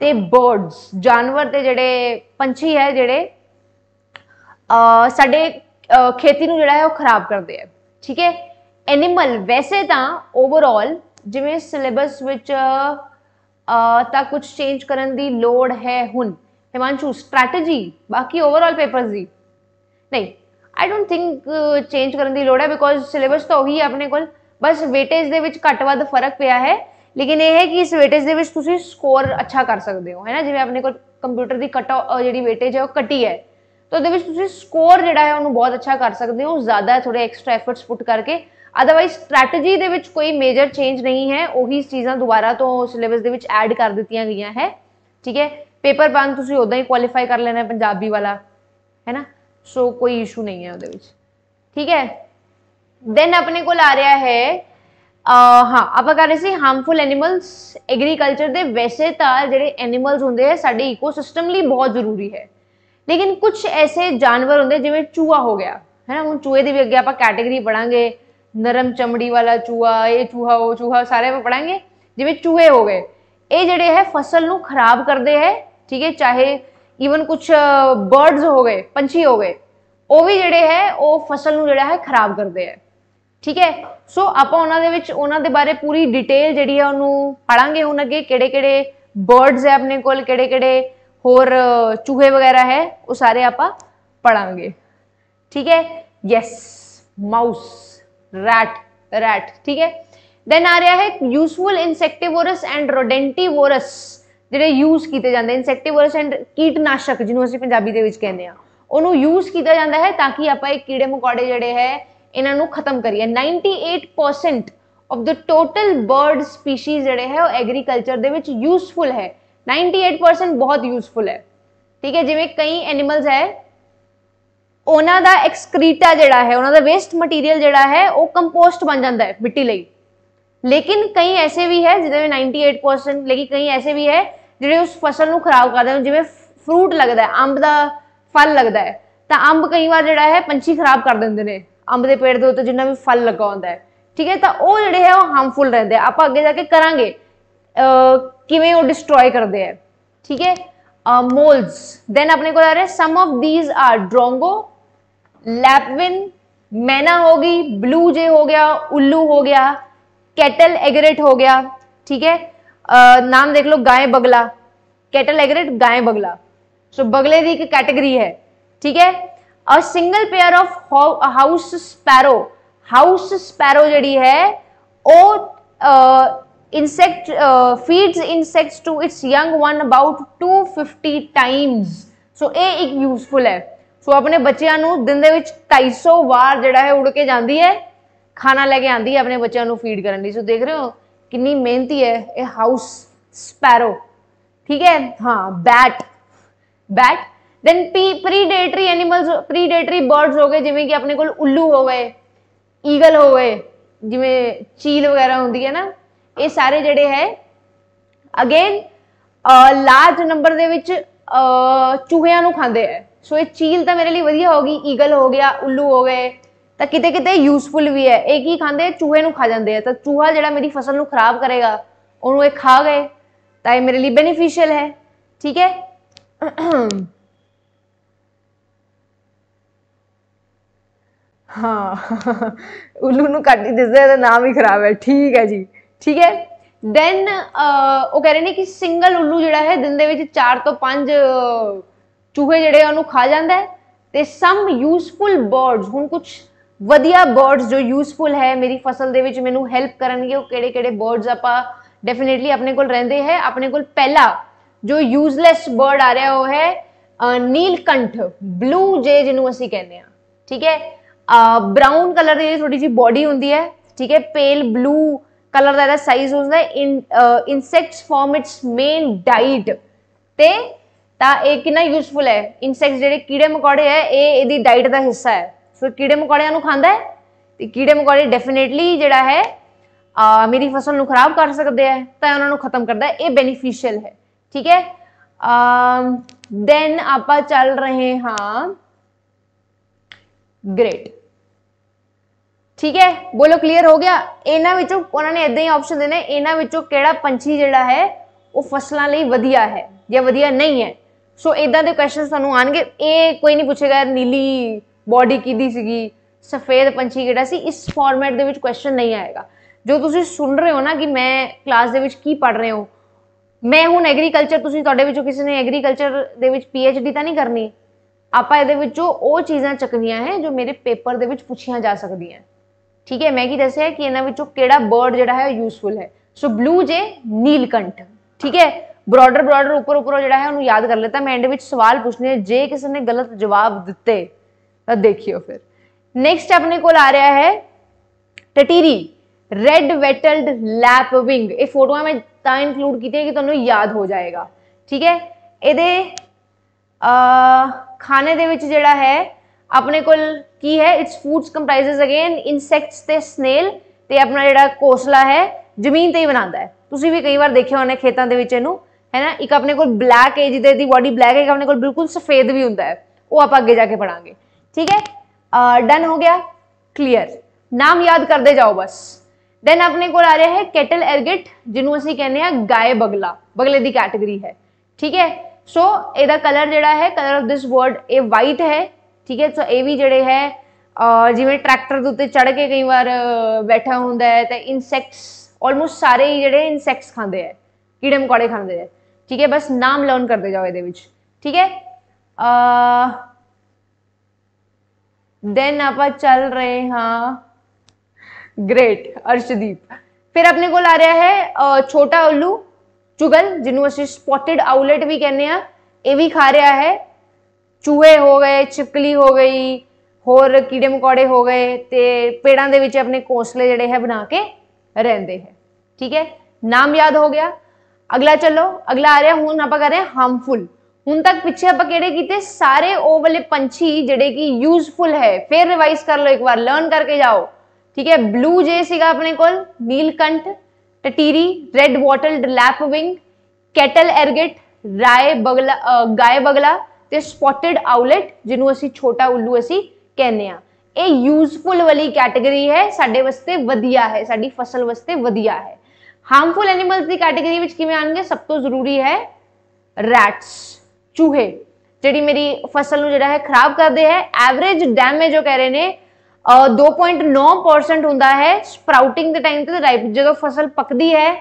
A: ਤੇ ਬਰਡਸ ਜਾਨਵਰ ਤੇ ਜਿਹੜੇ ਪੰਛੀ ਹੈ ਜਿਹੜੇ ਸਾਡੇ ਖੇਤੀ ਨੂੰ ਜਿਹੜਾ ਹੈ ਉਹ ਖਰਾਬ ਕਰਦੇ ਆ ਠੀਕ ਹੈ ਐਨੀਮਲ ਵੈਸੇ ਤਾਂ ਓਵਰਆਲ ਜਿਵੇਂ ਸਿਲੇਬਸ ਵਿੱਚ ਤਾਂ ਕੁਝ ਚੇਂਜ ਕਰਨ ਦੀ ਲੋੜ ਹੈ ਹੁਣ ਹਿਮਾਂਸ਼ੂ ਸਟ੍ਰੈਟਜੀ ਬਾਕੀ ਓਵਰਆਲ ਪੇਪਰਸ ਦੀ ਨਹੀਂ ਆਈ ਡੋਨਟ ਥਿੰਕ ਚੇਂਜ ਕਰਨ ਦੀ ਲੋੜ ਹੈ ਬਿਕੋਜ਼ ਸਿਲੇਬਸ ਤਾਂ ਉਹੀ ਹੈ ਆਪਣੇ ਕੋਲ ਬਸ ਵੇਟੇਜ ਦੇ ਵਿੱਚ ਘੱਟ ਵੱਧ ਫਰਕ ਪਿਆ ਹੈ ਲੇਕਿਨ ਇਹ ਹੈ ਕਿ ਇਸ ਵੇਟੇਜ ਦੇ ਵਿੱਚ ਤੁਸੀਂ ਸਕੋਰ ਅੱਛਾ ਕਰ ਸਕਦੇ ਹੋ ਹੈਨਾ ਜਿਵੇਂ ਆਪਣੇ ਕੋਲ ਕੰਪਿਊਟਰ ਦੀ ਕਟ ਜਿਹੜੀ ਵੇਟੇਜ ਹੈ ਉਹ ਕੱਟੀ ਹੈ ਤਾਂ ਉਹਦੇ ਵਿੱਚ ਤੁਸੀਂ ਸਕੋਰ ਜਿਹੜਾ ਹੈ ਉਹਨੂੰ ਬਹੁਤ ਅੱਛਾ ਕਰ ਸਕਦੇ ਹੋ ਜ਼ਿਆਦਾ ਥੋੜੇ ਐਕਸਟਰਾ ਐਫਰਟਸ ਪੁੱਟ ਕਰਕੇ ਅਦਰਵਾਈਜ਼ ਸਟ੍ਰੈਟਜੀ ਦੇ ਵਿੱਚ ਕੋਈ ਮੇਜਰ ਚੇਂਜ ਨਹੀਂ ਹੈ ਉਹੀ ਚੀਜ਼ਾਂ ਦੁਬਾਰਾ ਤੋਂ ਸਿਲੇਬਸ ਦੇ ਵਿੱਚ ਐਡ ਕਰ ਦਿੱਤੀਆਂ ਗਈਆਂ ਹੈ ਠੀਕ ਹੈ ਪੇਪਰ 1 ਤੁਸੀਂ ਉਦਾਂ ਹੀ ਕੁਆਲੀਫਾਈ ਕਰ ਲੈਣਾ ਹੈ ਪੰਜਾਬੀ ਵਾਲਾ ਹੈ ਨਾ ਸੋ ਕੋਈ ਇਸ਼ੂ ਨਹੀਂ ਹੈ ਉਹਦੇ ਵਿੱਚ ਠੀਕ ਹੈ ਦੈਨ ਆਪਣੇ ਕੋਲ ਆ ਰਿਹਾ ਹੈ ਹਾਂ ਆਪਾਂ ਕਰ ਰਹੇ ਸੀ ਹਾਰਮਫੁਲ ਐਨੀਮਲਸ ਐਗਰੀਕਲਚਰ ਦੇ ਵੈਸੇ ਤਾਂ ਜਿਹੜੇ ਐਨੀਮਲਸ ਹੁੰਦੇ ਆ ਸਾਡੇ ਇਕੋਸਿਸਟਮ ਲਈ ਬਹੁਤ ਜ਼ਰੂਰੀ ਹੈ ਲੇਕਿਨ ਕੁਝ ਐਸੇ ਜਾਨਵਰ ਹੁੰਦੇ ਜਿਵੇਂ ਚੂਹਾ ਹੋ ਗਿਆ ਹੈ ਨਾ ਹੁਣ ਚੂਹੇ ਦੇ ਵੀ ਅੱਗੇ ਆਪਾਂ ਕੈਟਾਗਰੀ ਪੜਾਂਗੇ ਨਰਮ ਚਮੜੀ ਵਾਲਾ ਚੂਹਾ ਇਹ ਚੂਹਾ ਉਹ ਚੂਹਾ ਸਾਰੇ ਆਪਾਂ ਪੜਾਂਗੇ ਜਿਵੇਂ ਚੂਹੇ ਹੋ ਗਏ ਇਹ ਜਿਹੜੇ ਹੈ ਫਸਲ ਨੂੰ ਖਰਾਬ ਕਰਦੇ ਹੈ ਠੀਕ ਹੈ ਚਾਹੇ ਈਵਨ ਕੁਝ ਬਰਡਸ ਹੋ ਗਏ ਪੰਛੀ ਹੋ ਗਏ ਉਹ ਵੀ ਜਿਹੜੇ ਹੈ ਉਹ ਫਸਲ ਨੂੰ ਜਿਹੜਾ ਹੈ ਖਰਾਬ ਕਰਦੇ ਹੈ ਠੀਕ ਹੈ ਸੋ ਆਪਾਂ ਉਹਨਾਂ ਦੇ ਵਿੱਚ ਉਹਨਾਂ ਦੇ ਬਾਰੇ ਪੂਰੀ ਡਿਟੇਲ ਜਿਹੜੀ ਹੈ ਉਹਨੂੰ ਪੜਾਂਗੇ ਹੁਣ ਅੱਗੇ ਕਿਹੜੇ-ਕਿਹੜੇ ਬਰਡਸ ਹੈ ਆਪਣੇ ਕੋਲ ਕਿਹੜੇ-ਕਿਹੜੇ ਹੋਰ ਚੂਹੇ ਵਗੈਰਾ ਹੈ ਉਹ ਸਾਰੇ ਆਪਾਂ ਪੜਾਂਗੇ ਠੀਕ ਹੈ ਯੈਸ ਮਾਊਸ रैट रैट ठीक ਹੈ ਦੈਨ ਆ ਰਿਹਾ ਹੈ ਯੂਸਫੁਲ ਇਨਸੈਕਟੀਵੋਰਸ ਐਂਡ ਰੋਡੈਂਟੀਵੋਰਸ ਜਿਹੜੇ ਯੂਜ਼ ਕੀਤੇ ਜਾਂਦੇ ਇਨਸੈਕਟੀਵੋਰਸ ਐਂਡ ਕੀਟਨਾਸ਼ਕ ਜਿਹਨੂੰ ਅਸੀਂ ਪੰਜਾਬੀ ਦੇ ਵਿੱਚ ਕਹਿੰਦੇ ਆ ਉਹਨੂੰ ਯੂਜ਼ ਕੀਤਾ ਜਾਂਦਾ ਹੈ ਤਾਂ ਕਿ ਆਪਾਂ ਇਹ ਕੀੜੇ ਮਕੌੜੇ ਜਿਹੜੇ ਹੈ ਇਹਨਾਂ ਨੂੰ ਖਤਮ ਕਰੀਏ 98% of the total bird species ਜਿਹੜੇ ਹੈ ਉਹ ਐਗਰੀਕਲਚਰ ਦੇ ਵਿੱਚ ਯੂਸਫੁਲ ਹੈ 98% ਬਹੁਤ ਯੂਸਫੁਲ ਹੈ ਠੀਕ ਹੈ ਜਿਵੇਂ ਕਈ ਐਨੀਮਲਸ ਹੈ ਉਹਨਾਂ ਦਾ ਐਕਸਕ੍ਰੀਟਾ ਜਿਹੜਾ ਹੈ ਉਹਨਾਂ ਦਾ ਵੇਸਟ ਮਟੀਰੀਅਲ ਜਿਹੜਾ ਹੈ ਉਹ ਕੰਪੋਸਟ ਬਣ ਜਾਂਦਾ ਹੈ ਮਿੱਟੀ ਲਈ ਲੇਕਿਨ ਕਈ ਐਸੇ ਵੀ ਹੈ ਜਿਹਦੇ ਵਿੱਚ 98% ਲੇਕਿਨ ਕਈ ਐਸੇ ਵੀ ਹੈ ਜਿਹੜੇ ਉਸ ਫਸਲ ਨੂੰ ਖਰਾਬ ਕਰਦੇ ਹਨ ਜਿਵੇਂ ਫਰੂਟ ਲੱਗਦਾ ਹੈ ਅੰਬ ਦਾ ਫਲ ਲੱਗਦਾ ਹੈ ਤਾਂ ਅੰਬ ਕਈ ਵਾਰ ਜਿਹੜਾ ਹੈ ਪੰਛੀ ਖਰਾਬ ਕਰ ਦਿੰਦੇ ਨੇ ਅੰਬ ਦੇ ਪੇੜ ਦੇ ਉੱਤੇ ਜਿੰਨਾ ਵੀ ਫਲ ਲੱਗਾ ਹੁੰਦਾ ਹੈ ਠੀਕ ਹੈ ਤਾਂ ਉਹ ਜਿਹੜੇ ਹੈ ਉਹ ਹਾਰਮਫੁਲ ਰਹਿੰਦੇ ਆਪਾਂ ਅੱਗੇ ਜਾ ਕੇ ਕਰਾਂਗੇ ਕਿਵੇਂ ਉਹ ਡਿਸਟਰੋਏ ਕਰਦੇ ਆ ਠੀਕ ਹੈ मोल्स uh, देन अपने को रहा है some of these are drongo lapwing myna होगी ब्लू जे हो गया उल्लू हो गया कैटल एगरेट हो गया ठीक है uh, नाम देख लो गाय बगला कैटल एगरेट गाय बगला सो so, बगले दी की कैटेगरी है ठीक है a single pair of house sparrow house sparrow जड़ी है ओ uh, insect uh, feeds insects to its young one about 250 times so ਇਹ ਇੱਕ ਯੂਸਫੁਲ ਹੈ ਸੋ ਆਪਣੇ ਬੱਚਿਆਂ ਨੂੰ ਦਿਨ ਦੇ ਵਿੱਚ 250 ਵਾਰ ਜਿਹੜਾ ਹੈ ਉੜ ਕੇ ਜਾਂਦੀ ਹੈ ਖਾਣਾ ਲੈ ਕੇ ਆਂਦੀ ਹੈ ਆਪਣੇ ਬੱਚਿਆਂ ਨੂੰ ਫੀਡ ਕਰਨ ਲਈ ਸੋ ਦੇਖ ਰਹੇ ਹੋ ਕਿੰਨੀ ਮਿਹਨਤੀ ਹੈ ਇਹ ਹਾਊਸ ਸਪੈਰੋ ਠੀਕ ਹੈ ਹਾਂ bat bat then predatory animals predatory birds ਹੋ ਗਏ ਜਿਵੇਂ ਕਿ ਆਪਣੇ ਕੋਲ ਉੱਲੂ ਹੋ ਗਏ ਈਗਲ ਹੋ ਗਏ ਜਿਵੇਂ ਚੀਲ ਵਗੈਰਾ ਹੁੰਦੀ ਹੈ ਨਾ ਇਹ ਸਾਰੇ ਜਿਹੜੇ ਹੈ ਅਗੇਨ ਲਾਰਜ ਨੰਬਰ ਦੇ ਵਿੱਚ ਚੂਹਿਆਂ ਨੂੰ ਖਾਂਦੇ ਐ ਸੋ ਇਹ ਚੀਲ ਤਾਂ ਮੇਰੇ ਲਈ ਵਧੀਆ ਹੋ ਗਈ ਈਗਲ ਹੋ ਗਿਆ ਉੱਲੂ ਹੋ ਗਏ ਤਾਂ ਕਿਤੇ ਕਿਤੇ ਯੂਸਫੁਲ ਵੀ ਹੈ ਇਹ ਕੀ ਖਾਂਦੇ ਚੂਹੇ ਨੂੰ ਖਾ ਜਾਂਦੇ ਐ ਤਾਂ ਚੂਹਾ ਜਿਹੜਾ ਮੇਰੀ ਫਸਲ ਨੂੰ ਖਰਾਬ ਕਰੇਗਾ ਉਹਨੂੰ ਇਹ ਖਾ ਗਏ ਤਾਂ ਇਹ ਮੇਰੇ ਲਈ ਬੈਨੀਫੀਸ਼ੀਅਲ ਹੈ ਠੀਕ ਹੈ ਹਾਂ ਉਲੂ ਨੂੰ ਕੱਢੀ ਦਿਸਦਾ ਇਹਦਾ ਨਾਮ ਹੀ ਖਰਾਬ ਹੈ ਠੀਕ ਹੈ ਜੀ ਠੀਕ ਹੈ ਦੈਨ ਉਹ ਕਹਿ ਰਹੇ ਨੇ ਕਿ ਸਿੰਗਲ ਉੱਲੂ ਜਿਹੜਾ ਹੈ ਦਿਨ ਦੇ ਵਿੱਚ 4 ਤੋਂ 5 ਚੂਹੇ ਜਿਹੜੇ ਉਹਨੂੰ ਖਾ ਜਾਂਦਾ ਹੈ ਤੇ ਸਮ ਯੂਸਫੁਲ ਬਰਡਸ ਹੁਣ ਕੁਝ ਵਧੀਆ ਬਰਡਸ ਜੋ ਯੂਸਫੁਲ ਹੈ ਮੇਰੀ ਫਸਲ ਦੇ ਵਿੱਚ ਮੈਨੂੰ ਹੈਲਪ ਕਰਨਗੇ ਉਹ ਕਿਹੜੇ ਕਿਹੜੇ ਬਰਡਸ ਆਪਾਂ ਡੈਫੀਨਿਟਲੀ ਆਪਣੇ ਕੋਲ ਰਹਿੰਦੇ ਹੈ ਆਪਣੇ ਕੋਲ ਪਹਿਲਾ ਜੋ ਯੂਸਲੈਸ ਬਰਡ ਆ ਰਿਹਾ ਉਹ ਹੈ ਨੀਲ ਕੰਠ ਬਲੂ ਜੇ ਜਿਹਨੂੰ ਅਸੀਂ ਕਹਿੰਦੇ ਆ ਠੀਕ ਹੈ ਬਰਾਊਨ ਕਲਰ ਦੀ ਥੋੜੀ ਜੀ ਬੋਡੀ ਹੁੰਦੀ ਹੈ ਠੀਕ ਹੈ ਪੇਲ ਬਲੂ ਕਲਰ ਦਾ ਇਹਦਾ ਸਾਈਜ਼ ਹੁੰਦਾ insects form its main diet ਤੇ ਤਾਂ ਇਹ ਕਿੰਨਾ ਯੂਸਫੁਲ ਹੈ ਇਨਸੈਕਟਸ ਜਿਹੜੇ ਕੀੜੇ ਮਕੌੜੇ ਹੈ ਇਹ ਇਹਦੀ ਡਾਈਟ ਦਾ ਹਿੱਸਾ ਹੈ ਸੋ ਕੀੜੇ ਮਕੌੜਿਆਂ ਨੂੰ ਖਾਂਦਾ ਹੈ ਤੇ ਕੀੜੇ ਮਕੌੜੇ ਡੈਫੀਨੇਟਲੀ ਜਿਹੜਾ ਹੈ ਆ ਮੇਰੀ ਫਸਲ ਨੂੰ ਖਰਾਬ ਕਰ ਸਕਦੇ ਆ ਤਾਂ ਉਹਨਾਂ ਨੂੰ ਖਤਮ ਕਰਦਾ ਇਹ ਬੈਨੀਫੀਸ਼ੀਅਲ ਹੈ ਠੀਕ ਹੈ ਆ ਦੈਨ ਆਪਾਂ ਚੱਲ ਰਹੇ ਹਾਂ ਗ੍ਰੇਟ ਠੀਕ ਹੈ ਬੋਲੋ ਕਲੀਅਰ ਹੋ ਗਿਆ ਇਹਨਾਂ ਵਿੱਚੋਂ ਉਹਨਾਂ ਨੇ ਇਦਾਂ ਹੀ ਆਪਸ਼ਨ ਦੇਣੇ ਇਹਨਾਂ ਵਿੱਚੋਂ ਕਿਹੜਾ ਪੰਛੀ ਜਿਹੜਾ ਹੈ ਉਹ ਫਸਲਾਂ ਲਈ ਵਧੀਆ ਹੈ ਜਾਂ ਵਧੀਆ ਨਹੀਂ ਹੈ ਸੋ ਇਦਾਂ ਦੇ ਕੁਐਸਚਨ ਤੁਹਾਨੂੰ ਆਣਗੇ ਇਹ ਕੋਈ ਨਹੀਂ ਪੁੱਛੇਗਾ ਨੀਲੀ ਬਾਡੀ ਕਿਦੀ ਸੀਗੀ ਸਫੇਦ ਪੰਛੀ ਕਿਹੜਾ ਸੀ ਇਸ ਫਾਰਮੈਟ ਦੇ ਵਿੱਚ ਕੁਐਸਚਨ ਨਹੀਂ ਆਏਗਾ ਜੋ ਤੁਸੀਂ ਸੁਣ ਰਹੇ ਹੋ ਨਾ ਕਿ ਮੈਂ ਕਲਾਸ ਦੇ ਵਿੱਚ ਕੀ ਪੜ ਰਹੇ ਹੋ ਮੈਂ ਹੁਣ ਐਗਰੀਕਲਚਰ ਤੁਸੀਂ ਤੁਹਾਡੇ ਵਿੱਚੋਂ ਕਿਸੇ ਨੇ ਐਗਰੀਕਲਚਰ ਦੇ ਵਿੱਚ ਪੀਐਚਡੀ ਤਾਂ ਨਹੀਂ ਕਰਨੀ ਆਪਾਂ ਇਹਦੇ ਵਿੱਚੋਂ ਉਹ ਚੀਜ਼ਾਂ ਚੱਕਣੀਆਂ ਹੈ ਜੋ ਮੇਰੇ ਪੇਪਰ ਦੇ ਵਿੱਚ ਪੁੱਛੀਆਂ ਜਾ ਸਕਦੀਆਂ ਠੀਕ ਹੈ ਮੈਂ ਕੀ ਦੱਸਿਆ ਕਿ ਇਹਨਾਂ ਵਿੱਚੋਂ ਕਿਹੜਾ ਬਰਡ ਜਿਹੜਾ ਹੈ ਯੂਸਫੁਲ ਹੈ ਸੋ ਬਲੂ ਜੇ ਨੀਲਕੰਠ ਠੀਕ ਹੈ ਬ੍ਰੋਡਰ ਬ੍ਰੋਡਰ ਉੱਪਰ ਉੱਪਰ ਜਿਹੜਾ ਹੈ ਉਹਨੂੰ ਯਾਦ ਕਰ ਲੈਤਾ ਮੈਂ ਐਂਡ ਵਿੱਚ ਸਵਾਲ ਪੁੱਛਨੇ ਜੇ ਕਿਸੇ ਨੇ ਗਲਤ ਜਵਾਬ ਦਿੱਤੇ ਤਾਂ ਦੇਖਿਓ ਫਿਰ ਨੈਕਸਟ ਆਪਣੇ ਕੋਲ ਆ ਰਿਹਾ ਹੈ ਟਟੀਰੀ ਰੈੱਡ ਵੈਟਲਡ ਲੈਪ ਵਿੰਗ ਇਹ ਫੋਟੋਆਂ ਮੈਂ ਤਾਂ ਇਨਕਲੂਡ ਕੀਤੀਆਂ ਕਿ ਤੁਹਾਨੂੰ ਯਾਦ ਹੋ ਜਾਏਗਾ ਠੀਕ ਹੈ ਇਹਦੇ ਆ ਖਾਣੇ ਦੇ ਵਿੱਚ ਜਿਹੜਾ ਹੈ ਆਪਣੇ ਕੋਲ ਕੀ ਹੈ its foods comprises again insects ਤੇ ਸਨੇਲ ਤੇ ਆਪਣਾ ਜਿਹੜਾ ਕੋਸਲਾ ਹੈ ਜ਼ਮੀਨ ਤੇ ਹੀ ਬਣਾਉਂਦਾ ਹੈ ਤੁਸੀਂ ਵੀ ਕਈ ਵਾਰ ਦੇਖਿਆ ਹੋਣਾ ਖੇਤਾਂ ਦੇ ਵਿੱਚ ਇਹਨੂੰ ਹੈਨਾ ਇੱਕ ਆਪਣੇ ਕੋਲ ਬਲੈਕ ਹੈ ਜਿਹਦੇ ਦੀ ਬਾਡੀ ਬਲੈਕ ਹੈ ਆਪਣੇ ਕੋਲ ਬਿਲਕੁਲ ਸਫੇਦ ਵੀ ਹੁੰਦਾ ਹੈ ਉਹ ਆਪਾਂ ਅੱਗੇ ਜਾ ਕੇ ਪੜਾਂਗੇ ਠੀਕ ਹੈ ਡਨ ਹੋ ਗਿਆ ਕਲੀਅਰ ਨਾਮ ਯਾਦ ਕਰਦੇ ਜਾਓ ਬਸ ਦੈਨ ਆਪਣੇ ਕੋਲ ਆ ਰਿਹਾ ਹੈ ਕੈਟਲ ਐਰਗਿਟ ਜਿਹਨੂੰ ਅਸੀਂ ਕਹਿੰਦੇ ਆ ਗਾਏ ਬਗਲਾ ਬਗਲੇ ਦੀ ਕੈਟਾਗਰੀ ਹੈ ਠੀਕ ਹੈ ਸੋ ਇਹਦਾ ਕਲਰ ਜਿਹੜਾ ਹੈ ਕਲਰ ਆਫ ਦਿਸ ਵਰਡ ਇਹ ਵਾਈਟ ਹੈ ठीक है सो ये भी जड़े है जिमें ट्रैक्टर के उत्ते चढ़ के कई बार बैठा होंगे है तो इनसैक्ट्स ऑलमोस्ट सारे ही जड़े इनसैक्ट्स खाते हैं कीड़े मकौड़े खाते हैं ठीक है बस नाम लर्न करते जाओ ये ठीक है दैन आप चल रहे हाँ ग्रेट अर्शदीप फिर अपने को आ रहा है छोटा उल्लू चुगल जिन्होंने स्पॉटेड आउलेट भी कहने ये भी खा रहा है ਚੂਹੇ ਹੋ ਗਏ ਚਿਪਕਲੀ ਹੋ ਗਈ ਹੋਰ ਕੀੜੇ ਮਕੌੜੇ ਹੋ ਗਏ ਤੇ ਪੇੜਾਂ ਦੇ ਵਿੱਚ ਆਪਣੇ ਕੋਸਲੇ ਜਿਹੜੇ ਹੈ ਬਣਾ ਕੇ ਰਹਿੰਦੇ ਹੈ ਠੀਕ ਹੈ ਨਾਮ ਯਾਦ ਹੋ ਗਿਆ ਅਗਲਾ ਚੱਲੋ ਅਗਲਾ ਆ ਰਿਹਾ ਹੁਣ ਆਪਾਂ ਕਰ ਰਹੇ ਹਾਰਮਫੁਲ ਹੁਣ ਤੱਕ ਪਿੱਛੇ ਆਪਾਂ ਕਿਹੜੇ ਕੀਤੇ ਸਾਰੇ ਉਹ ਵਾਲੇ ਪੰਛੀ ਜਿਹੜੇ ਕਿ ਯੂਸਫੁਲ ਹੈ ਫਿਰ ਰਿਵਾਈਜ਼ ਕਰ ਲਓ ਇੱਕ ਵਾਰ ਲਰਨ ਕਰਕੇ ਜਾਓ ਠੀਕ ਹੈ ਬਲੂ ਜੇ ਸੀਗਾ ਆਪਣੇ ਕੋਲ ਕੰਠ ਟਟੀਰੀ ਰੈੱਡ ਵਾਟਲਡ ਲੈਪਵਿੰਗ ਕੈਟਲ ਐਰਗਟ ਰਾਏ ਬਗਲਾ ਗਾਏ ਬਗਲਾ ਤੇ ਸਪੌਟਡ ਆਊਲਟ ਜਿਹਨੂੰ ਅਸੀਂ ਛੋਟਾ ਉੱਲੂ ਅਸੀਂ ਕਹਿੰਦੇ ਆ ਇਹ ਯੂਸਫੁਲ ਵਾਲੀ ਕੈਟਾਗਰੀ ਹੈ ਸਾਡੇ ਵਾਸਤੇ ਵਧੀਆ ਹੈ ਸਾਡੀ ਫਸਲ ਵਾਸਤੇ ਵਧੀਆ ਹੈ ਹਾਰਮਫੁਲ ਐਨੀਮਲਸ ਦੀ ਕੈਟਾਗਰੀ ਵਿੱਚ ਕਿਵੇਂ ਆਣਗੇ ਸਭ ਤੋਂ ਜ਼ਰੂਰੀ ਹੈ ਰੈਟਸ ਚੂਹੇ ਜਿਹੜੀ ਮੇਰੀ ਫਸਲ ਨੂੰ ਜਿਹੜਾ ਹੈ ਖਰਾਬ ਕਰਦੇ ਹੈ ਐਵਰੇਜ ਡੈਮੇਜ ਉਹ ਕਹਿ ਰਹੇ ਨੇ 2.9% ਹੁੰਦਾ ਹੈ ਸਪਰਾਊਟਿੰਗ ਦੇ ਟਾਈਮ ਤੇ ਰਾਈਪ ਜਦੋਂ ਫਸਲ ਪੱਕਦੀ ਹੈ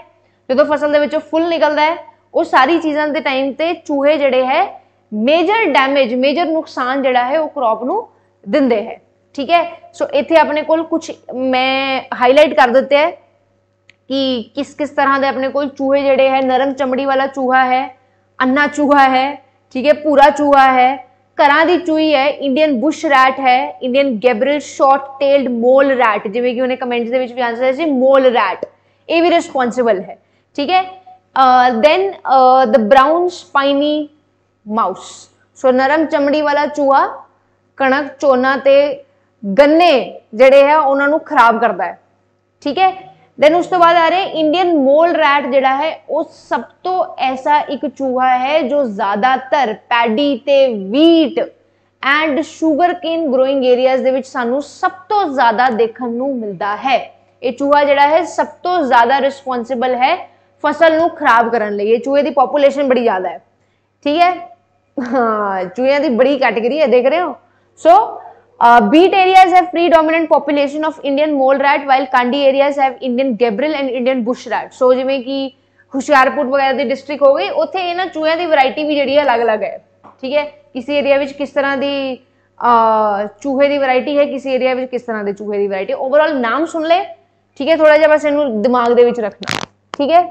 A: ਜਦੋਂ ਫਸਲ ਦੇ ਵਿੱਚੋਂ ਫੁੱਲ ਨਿਕਲਦਾ ਹੈ ਉਹ ਸਾਰੀ ਚੀਜ਼ਾਂ ਦੇ ਟਾਈਮ ਤੇ ਚੂਹੇ ਜਿਹੜੇ ਹੈ ਮੇਜਰ ਡੈਮੇਜ ਮੇਜਰ ਨੁਕਸਾਨ ਜਿਹੜਾ ਹੈ ਉਹ ਕ੍ਰੌਪ ਨੂੰ ਦਿੰਦੇ ਹੈ ਠੀਕ ਹੈ ਸੋ ਇੱਥੇ ਆਪਣੇ ਕੋਲ ਕੁਝ ਮੈਂ ਹਾਈਲਾਈਟ ਕਰ ਦਿੱਤੇ ਹੈ ਕਿ ਕਿਸ ਕਿਸ ਤਰ੍ਹਾਂ ਦੇ ਆਪਣੇ ਕੋਲ ਚੂਹੇ ਜਿਹੜੇ ਹੈ ਨਰਮ ਚਮੜੀ ਵਾਲਾ ਚੂਹਾ ਹੈ ਅੰਨਾ ਚੂਹਾ ਹੈ ਠੀਕ ਹੈ ਪੂਰਾ ਚੂਹਾ ਹੈ ਘਰਾਂ ਦੀ ਚੂਹੀ ਹੈ ਇੰਡੀਅਨ ਬੁਸ਼ ਰੈਟ ਹੈ Indian gerbil short tailed mole rat ਜਿਵੇਂ ਕਿ ਉਹਨੇ ਕਮੈਂਟਸ ਦੇ ਵਿੱਚ ਵੀ ਆਨਸਰ ਹੈ ਜੀ ਮੋਲ ਰੈਟ ਇਹ ਵੀ ਰਿਸਪੌਂਸਿਬਲ ਹੈ ਠੀਕ ਹੈ then the brown spiny mouse so ਨਰਮ ਚਮੜੀ ਵਾਲਾ ਚੂਹਾ ਕਣਕ ਚੋਨਾ ਤੇ ਗੰਨੇ ਜਿਹੜੇ ਹੈ ਉਹਨਾਂ ਨੂੰ ਖਰਾਬ ਕਰਦਾ ਹੈ ਠੀਕ ਹੈ ਦੈਨ ਉਸ ਤੋਂ ਬਾਅਦ ਆ ਰਹੇ ਇੰਡੀਅਨ ਮੋਲ ਰੈਟ ਜਿਹੜਾ ਹੈ ਉਹ ਸਭ ਤੋਂ ਐਸਾ ਇੱਕ ਚੂਹਾ ਹੈ ਜੋ ਜ਼ਿਆਦਾਤਰ ਪੈਡੀ ਤੇ wheat and sugarcane growing areas ਦੇ ਵਿੱਚ ਸਾਨੂੰ ਸਭ ਤੋਂ ਜ਼ਿਆਦਾ ਦੇਖਣ ਨੂੰ ਮਿਲਦਾ ਹੈ ਇਹ ਚੂਹਾ ਜਿਹੜਾ ਹੈ ਸਭ ਤੋਂ ਜ਼ਿਆਦਾ ਰਿਸਪੌਂਸਿਬਲ ਹੈ ਫਸਲ ਨੂੰ ਖਰਾਬ ਕਰਨ ਲਈ ਇਹ ਚੂਹੇ ਦੀ ਪੋਪੂਲੇਸ਼ਨ ਬੜੀ ਜ਼ਿਆਦਾ ਹੈ ਠੀਕ ਹੈ ਹਾਂ ਚੂਹਿਆਂ ਦੀ ਬੜੀ ਕੈਟਾਗਰੀ ਹੈ ਦੇਖ ਰਹੇ ਹੋ so beat areas have predominant population of Indian mole rat while Kandi areas have Indian gerbil and Indian bush rat so ਜਿਵੇਂ ਕਿ ਹੁਸ਼ਿਆਰਪੁਰ ਵਗੈਰਾ ਦੀ ਡਿਸਟ੍ਰਿਕਟ ਹੋ ਗਈ ਉੱਥੇ ਇਹਨਾਂ ਚੂਹਿਆਂ ਦੀ ਵੈਰਾਈਟੀ ਵੀ ਜਿਹੜੀ ਹੈ ਅਲੱਗ-ਅਲੱਗ ਹੈ ਠੀਕ ਹੈ ਕਿਸੇ ਏਰੀਆ ਵਿੱਚ ਕਿਸ ਤਰ੍ਹਾਂ ਦੀ ਚੂਹੇ ਦੀ ਵੈਰਾਈਟੀ ਹੈ ਕਿਸੇ ਏਰੀਆ ਵਿੱਚ ਕਿਸ ਤਰ੍ਹਾਂ ਦੇ ਚੂਹੇ ਦੀ ਵੈਰਾਈਟੀ ਓਵਰਆਲ ਨਾਮ ਸੁਣ ਲੈ ਠੀਕ ਹੈ ਥੋੜਾ ਜਿਹਾ ਬਸ ਇਹਨੂੰ ਦਿਮਾਗ ਦੇ ਵਿੱਚ ਰੱਖਣਾ ਠੀਕ ਹੈ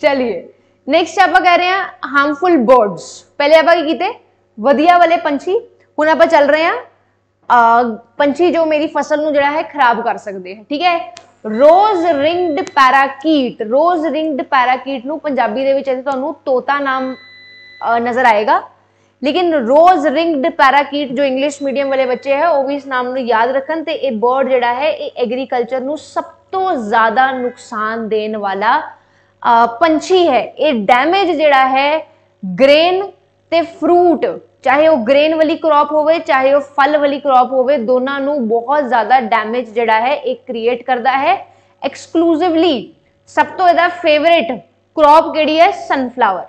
A: ਚਲਿਏ ਨੈਕਸਟ ਆਪਾਂ ਕਰ ਰਹੇ ਹਾਂ ਹਾਰਮਫੁਲ ਬਰਡਸ ਪਹਿਲੇ ਆਪਾਂ ਕੀ ਕੀਤੇ ਵਧੀਆ ਵਾਲੇ ਪੰਛੀ ਹੁਣ ਆਪਾਂ ਚੱਲ ਰਹੇ ਹਾਂ ਪੰਛੀ ਜੋ ਮੇਰੀ ਫਸਲ ਨੂੰ ਜਿਹੜਾ ਹੈ ਖਰਾਬ ਕਰ ਸਕਦੇ ਹੈ ਠੀਕ ਹੈ ਰੋਜ਼ ਰਿੰਗਡ ਪੈਰਾਕੀਟ ਰੋਜ਼ ਰਿੰਗਡ ਪੈਰਾਕੀਟ ਨੂੰ ਪੰਜਾਬੀ ਦੇ ਵਿੱਚ ਇਹਦੇ ਤੁਹਾਨੂੰ ਤੋਤਾ ਨਾਮ ਨਜ਼ਰ ਆਏਗਾ ਲੇਕਿਨ ਰੋਜ਼ ਰਿੰਗਡ ਪੈਰਾਕੀਟ ਜੋ ਇੰਗਲਿਸ਼ ਮੀਡੀਅਮ ਵਾਲੇ ਬੱਚੇ ਹੈ ਉਹ ਵੀ ਇਸ ਨਾਮ ਨੂੰ ਯਾਦ ਰੱਖਣ ਤੇ ਇਹ ਬਰਡ ਜਿਹੜਾ ਹੈ ਇਹ ਐਗਰੀਕਲਚਰ ਨੂੰ ਸਭ ਤੋਂ ਜ਼ਿਆਦਾ ਨੁਕਸਾਨ ਦੇਣ ਵਾਲਾ ਪੰਛੀ ਹੈ ਇਹ ਡੈਮੇਜ ਜਿਹੜਾ ਹੈ ਗ੍ਰੇਨ ਤੇ ਫਰੂਟ ਚਾਹੇ ਉਹ ਗ੍ਰੇਨ ਵਾਲੀ ਕ੍ਰੌਪ ਹੋਵੇ ਚਾਹੇ ਉਹ ਫਲ ਵਾਲੀ ਕ੍ਰੌਪ ਹੋਵੇ ਦੋਨਾਂ ਨੂੰ ਬਹੁਤ ਜ਼ਿਆਦਾ ਡੈਮੇਜ ਜਿਹੜਾ ਹੈ ਇਹ ਕ੍ਰੀਏਟ ਕਰਦਾ ਹੈ ਐਕਸਕਲੂਸਿਵਲੀ ਸਭ ਤੋਂ ਇਹਦਾ ਫੇਵਰਿਟ ਕ੍ਰੌਪ ਕਿਹੜੀ ਹੈ ਸਨਫਲਾਵਰ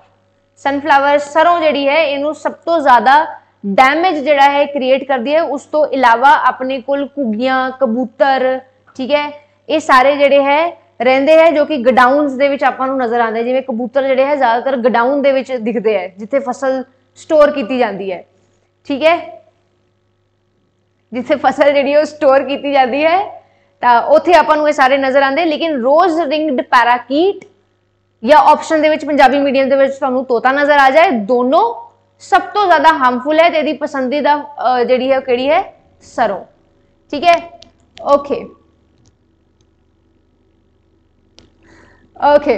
A: ਸਨਫਲਾਵਰ ਸਰੋਂ ਜਿਹੜੀ ਹੈ ਇਹਨੂੰ ਸਭ ਤੋਂ ਜ਼ਿਆਦਾ ਡੈਮੇਜ ਜਿਹੜਾ ਹੈ ਕ੍ਰੀਏਟ ਕਰਦੀ ਹੈ ਉਸ ਤੋਂ ਇਲਾਵਾ ਆਪਣੇ ਕੋਲ ਕੁਗੀਆਂ ਕਬੂਤਰ ਠੀਕ ਹੈ ਇਹ ਸਾਰੇ ਜਿਹੜੇ ਹੈ ਰਹਿੰਦੇ ਹੈ ਜੋ ਕਿ ਗਡਾਊਨਸ ਦੇ ਵਿੱਚ ਆਪਾਂ ਨੂੰ ਨਜ਼ਰ ਆਉਂਦੇ ਜਿਵੇਂ ਕਬੂਤਰ ਜਿਹੜੇ ਹੈ ਜ਼ਿਆਦਾਤਰ ਗਡਾਊਨ ਦੇ ਵਿੱਚ ਦਿਖਦੇ ਹੈ ਜਿੱਥੇ ਫਸਲ ਸਟੋਰ ਕੀਤੀ ਜਾਂਦੀ ਹੈ ਠੀਕ ਹੈ ਜਿੱਥੇ ਫਸਲ ਜਿਹੜੀ ਉਹ ਸਟੋਰ ਕੀਤੀ ਜਾਂਦੀ ਹੈ ਤਾਂ ਉੱਥੇ ਆਪਾਂ ਨੂੰ ਇਹ ਸਾਰੇ ਨਜ਼ਰ ਆਉਂਦੇ ਲੇਕਿਨ ਰੋਜ਼ ਰਿੰਗਡ ਪੈਰਾਕੀਟ ਜਾਂ ਆਪਸ਼ਨ ਦੇ ਵਿੱਚ ਪੰਜਾਬੀ ਮੀਡੀਅਮ ਦੇ ਵਿੱਚ ਤੁਹਾਨੂੰ ਤੋਤਾ ਨਜ਼ਰ ਆ ਜਾਏ ਦੋਨੋਂ ਸਭ ਤੋਂ ਜ਼ਿਆਦਾ ਹਾਰਮਫੁਲ ਹੈ ਤੇ ਇਹਦੀ ਪਸੰਦੀਦਾ ਜਿਹੜੀ ਹੈ ਉਹ ਕਿਹੜੀ ਹੈ ਸਰੋਂ ਠੀਕ ਹੈ ਓਕੇ ओके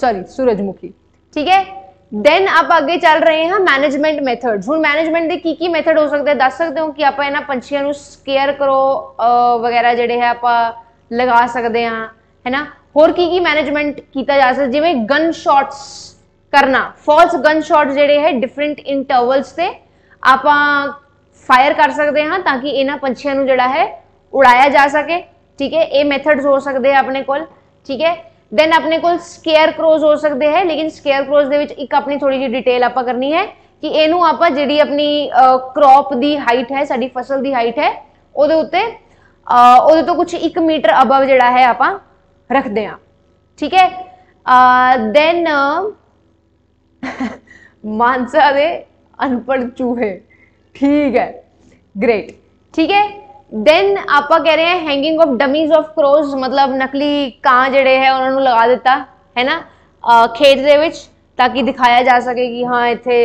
A: सॉरी सूरजमुखी ठीक है देन आप ਅੱਗੇ ਚੱਲ ਰਹੇ ਹਾਂ ਮੈਨੇਜਮੈਂਟ ਮੈਥਡਸ ਹੁਣ ਮੈਨੇਜਮੈਂਟ ਦੇ ਕੀ ਕੀ ਮੈਥਡ ਹੋ ਸਕਦੇ ਦੱਸ ਸਕਦੇ ਹੋ ਕਿ ਆਪਾਂ ਇਹਨਾਂ ਪੰਛੀਆਂ ਨੂੰ ਸਕੇਅਰ ਕਰੋ ਵਗੈਰਾ ਜਿਹੜੇ ਹੈ ਆਪਾਂ ਲਗਾ ਸਕਦੇ ਹਾਂ ਹੈਨਾ ਹੋਰ ਕੀ ਕੀ ਮੈਨੇਜਮੈਂਟ ਕੀਤਾ ਜਾ ਸਕਦਾ ਜਿਵੇਂ ਗਨ ਸ਼ਾਟਸ ਕਰਨਾ ਫਾਲਸ ਗਨ ਸ਼ਾਟਸ ਜਿਹੜੇ ਹੈ ਡਿਫਰੈਂਟ ਇੰਟਰਵਲਸ ਤੇ ਆਪਾਂ ਫਾਇਰ ਕਰ ਸਕਦੇ ਹਾਂ ਤਾਂ ਕਿ ਇਹਨਾਂ ਪੰਛੀਆਂ ਨੂੰ ਜਿਹੜਾ ਹੈ ਉਡਾਇਆ ਜਾ ਸਕੇ ਠੀਕ ਹੈ ਇਹ ਮੈਥਡਸ ਹੋ ਸਕਦੇ ਆ ਆਪਣੇ ਕੋਲ ਠੀਕ ਹੈ ਦੈਨ ਆਪਣੇ ਕੋਲ ਸਕੁਅਰ ਕਰੋਜ਼ ਹੋ ਸਕਦੇ ਹੈ ਲੇਕਿਨ ਸਕੁਅਰ ਕਰੋਜ਼ ਦੇ ਵਿੱਚ ਇੱਕ ਆਪਣੀ ਥੋੜੀ ਜਿਹੀ ਡਿਟੇਲ ਆਪਾਂ ਕਰਨੀ ਹੈ ਕਿ ਇਹਨੂੰ ਆਪਾਂ ਜਿਹੜੀ ਆਪਣੀ ਕ੍ਰੌਪ ਦੀ ਹਾਈਟ ਹੈ ਸਾਡੀ ਫਸਲ ਦੀ ਹਾਈਟ ਹੈ ਉਹਦੇ ਉੱਤੇ ਉਹਦੇ ਤੋਂ ਕੁਝ 1 ਮੀਟਰ ਅਬਵ ਜਿਹੜਾ ਹੈ ਆਪਾਂ ਰੱਖਦੇ ਆ ਠੀਕ ਹੈ ਦੈਨ ਮਾਨਸਾ ਦੇ ਅਨਪੜ ਚੂਹੇ ਠੀਕ ਹੈ ਗ੍ਰੇਟ ਠੀਕ ਹੈ ਦੈਨ ਆਪਾਂ ਕਹਿ ਰਹੇ ਹਾਂ hanging of dummies of crows ਮਤਲਬ ਨਕਲੀ ਕਾਂ ਜਿਹੜੇ ਹੈ ਉਹਨਾਂ ਨੂੰ ਲਗਾ ਦਿੱਤਾ ਹੈ ਨਾ ਖੇਤ ਦੇ ਵਿੱਚ ਤਾਂ ਕਿ ਦਿਖਾਇਆ ਜਾ ਸਕੇ ਕਿ ਹਾਂ ਇੱਥੇ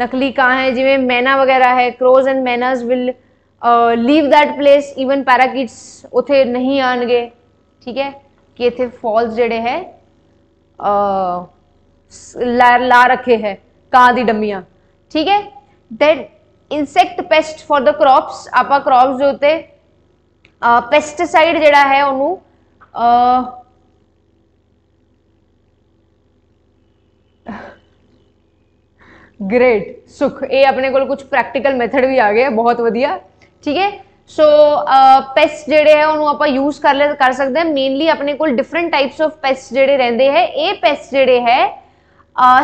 A: ਨਕਲੀ ਕਾਂ ਹੈ ਜਿਵੇਂ ਮੈਨਾ ਵਗੈਰਾ ਹੈ crows and mynas will leave that place even parakeets ਉਥੇ ਨਹੀਂ ਆਣਗੇ ਠੀਕ ਹੈ ਕਿ ਇੱਥੇ ਫਾਲਸ ਜਿਹੜੇ ਹੈ ਲਾ ਰੱਖੇ ਹੈ ਕਾਂ ਦੀ ਡੰਮੀਆਂ ਠੀਕ ਹੈ that insect pest for the crops ਆਪਾਂ ਕ੍ਰੌਪਸ ਦੇ ਉਤੇ ਪੈਸਟਿਸਾਈਡ ਜਿਹੜਾ ਹੈ ਉਹਨੂੰ ਗ੍ਰੇਟ ਸੁਖ ਇਹ ਆਪਣੇ ਕੋਲ ਕੁਝ ਪ੍ਰੈਕਟੀਕਲ ਮੈਥਡ ਵੀ ਆ ਗਏ ਬਹੁਤ ਵਧੀਆ ਠੀਕ ਹੈ ਸੋ ਪੈਸਟ ਜਿਹੜੇ ਹੈ ਉਹਨੂੰ ਆਪਾਂ ਯੂਜ਼ ਕਰ ਲੈ ਕਰ ਸਕਦੇ ਹਾਂ ਮੇਨਲੀ ਆਪਣੇ ਕੋਲ ਡਿਫਰੈਂਟ ਟਾਈਪਸ ਆਫ ਪੈਸਟ ਜਿਹੜੇ ਰਹਿੰਦੇ ਹੈ ਇਹ ਪੈਸਟ ਜਿਹੜੇ ਹੈ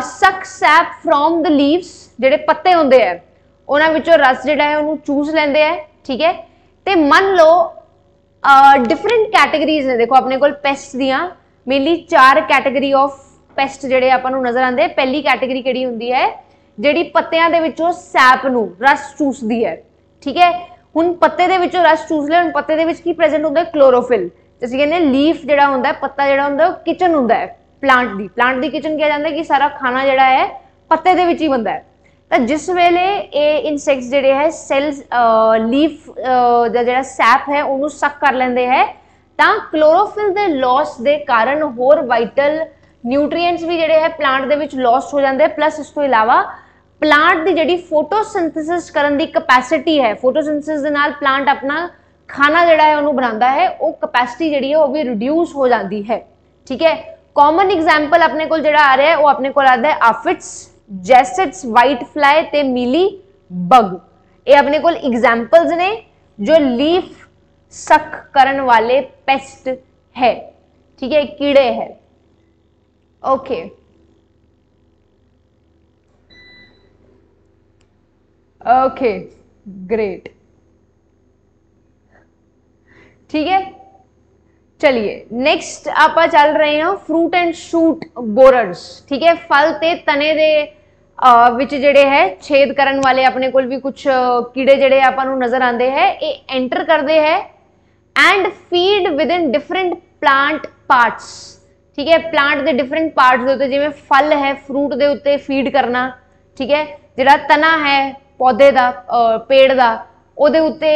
A: ਸਕ ਸੈਪ ਫਰੋਮ ਦ ਲੀਵਸ ਜਿਹੜੇ ਪੱਤੇ ਹੁੰਦੇ ਹੈ ਉਹਨਾਂ ਵਿੱਚੋਂ ਰਸ ਜਿਹੜਾ ਹੈ ਉਹਨੂੰ ਚੂਸ ਲੈਂਦੇ ਆ ਠੀਕ ਹੈ ਤੇ ਮੰਨ ਲਓ ਡਿਫਰੈਂਟ ਕੈਟਾਗਰੀਜ਼ ਨੇ ਦੇਖੋ ਆਪਣੇ ਕੋਲ ਪੈਸਟ ਦੀਆਂ ਮੇਨਲੀ ਚਾਰ ਕੈਟਾਗਰੀ ਆਫ ਪੈਸਟ ਜਿਹੜੇ ਆਪਾਂ ਨੂੰ ਨਜ਼ਰ ਆਉਂਦੇ ਪਹਿਲੀ ਕੈਟਾਗਰੀ ਕਿਹੜੀ ਹੁੰਦੀ ਹੈ ਜਿਹੜੀ ਪੱਤਿਆਂ ਦੇ ਵਿੱਚੋਂ ਸੈਪ ਨੂੰ ਰਸ ਚੂਸਦੀ ਹੈ ਠੀਕ ਹੈ ਹੁਣ ਪੱਤੇ ਦੇ ਵਿੱਚੋਂ ਰਸ ਚੂਸ ਲੈਣ ਪੱਤੇ ਦੇ ਵਿੱਚ ਕੀ ਪ੍ਰੈਜ਼ੈਂਟ ਹੁੰਦਾ ਹੈ ਕਲੋਰੋਫਿਲ ਜਿਵੇਂ ਕਹਿੰਦੇ ਲੀਫ ਜਿਹੜਾ ਹੁੰਦਾ ਹੈ ਪੱਤਾ ਜਿਹੜਾ ਹੁੰਦਾ ਉਹ ਕਿਚਨ ਹੁੰਦਾ ਹੈ ਪਲਾਂਟ ਦੀ ਪਲਾਂਟ ਦੀ ਕਿਚਨ ਕਿਹਾ ਜਾਂਦਾ ਹੈ ਕਿ ਸਾਰਾ ਖਾਣਾ ਜਿਹੜਾ ਹੈ ਪੱਤੇ ਦੇ ਵਿੱਚ ਹੀ ਬੰਦਾ ਹੈ ਤਾਂ ਜਿਸ ਵੇਲੇ ਇਹ ਇਨਸੈਕਟਸ ਜਿਹੜੇ ਹੈ ਸੈਲਸ ਲੀਫ ਦਾ ਜਿਹੜਾ ਸੈਪ ਹੈ ਉਹਨੂੰ ਸੱਕ ਕਰ ਲੈਂਦੇ ਹੈ ਤਾਂ ਕਲੋਰੋਫਿਲ ਦੇ ਲਾਸ ਦੇ ਕਾਰਨ ਹੋਰ ਵਾਈਟਲ ਨਿਊਟ੍ਰੀਐਂਟਸ ਵੀ ਜਿਹੜੇ ਹੈ ਪਲਾਂਟ ਦੇ ਵਿੱਚ ਲਾਸਟ ਹੋ ਜਾਂਦੇ ਪਲੱਸ ਇਸ ਤੋਂ ਇਲਾਵਾ ਪਲਾਂਟ ਦੀ ਜਿਹੜੀ ਫੋਟੋਸਿੰਥੇਸਿਸ ਕਰਨ ਦੀ ਕਪੈਸਿਟੀ ਹੈ ਫੋਟੋਸਿੰਥੇਸਿਸ ਦੇ ਨਾਲ ਪਲਾਂਟ ਆਪਣਾ ਖਾਣਾ ਜਿਹੜਾ ਹੈ ਉਹਨੂੰ ਬਣਾਉਂਦਾ ਹੈ ਉਹ ਕਪੈਸਿਟੀ ਜਿਹੜੀ ਹੈ ਉਹ ਵੀ ਰਿਡਿਊਸ ਹੋ ਜਾਂਦੀ ਹੈ ਠੀਕ ਹੈ ਕਾਮਨ ਐਗਜ਼ਾਮਪਲ ਆਪਣੇ ਕੋਲ ਜਿਹੜਾ ਆ ਰਿਹਾ ਹੈ ਉਹ ਆਪਣੇ ਕੋਲ ਆਦਾ ਹੈ ਆਫਿਟਸ जैसेट्स वाइट फ्लाई ते मिली बग ये अपने को एग्जाम्पल्स ने जो लीफ सक करन वाले पेस्ट है ठीक है कीड़े है ओके ओके ग्रेट ठीक है चलिए नेक्स्ट आप चल रहे हो फ्रूट एंड शूट ਬੋਰਰਸ ਠੀਕ ਹੈ ਫਲ ਤੇ तने ਦੇ ਵਿੱਚ ਜਿਹੜੇ ਹੈ ਛੇਦ ਕਰਨ ਵਾਲੇ ਆਪਣੇ ਕੋਲ ਵੀ ਕੁਝ ਕੀੜੇ ਜਿਹੜੇ ਆਪਾਂ ਨੂੰ ਨਜ਼ਰ ਆਉਂਦੇ ਹੈ ਇਹ ਐਂਟਰ ਕਰਦੇ ਹੈ and feed within different plant parts ਠੀਕ ਹੈ ਪਲਾਂਟ ਦੇ ਡਿਫਰੈਂਟ ਪਾਰਟਸ ਦੇ ਉੱਤੇ ਜਿਵੇਂ ਫਲ ਹੈ ਫਰੂਟ ਦੇ ਉੱਤੇ ਫੀਡ ਕਰਨਾ ਠੀਕ ਹੈ ਜਿਹੜਾ ਤਨਾ ਹੈ ਪੌਦੇ ਦਾ ਪੇੜ ਦਾ ਉਹਦੇ ਉੱਤੇ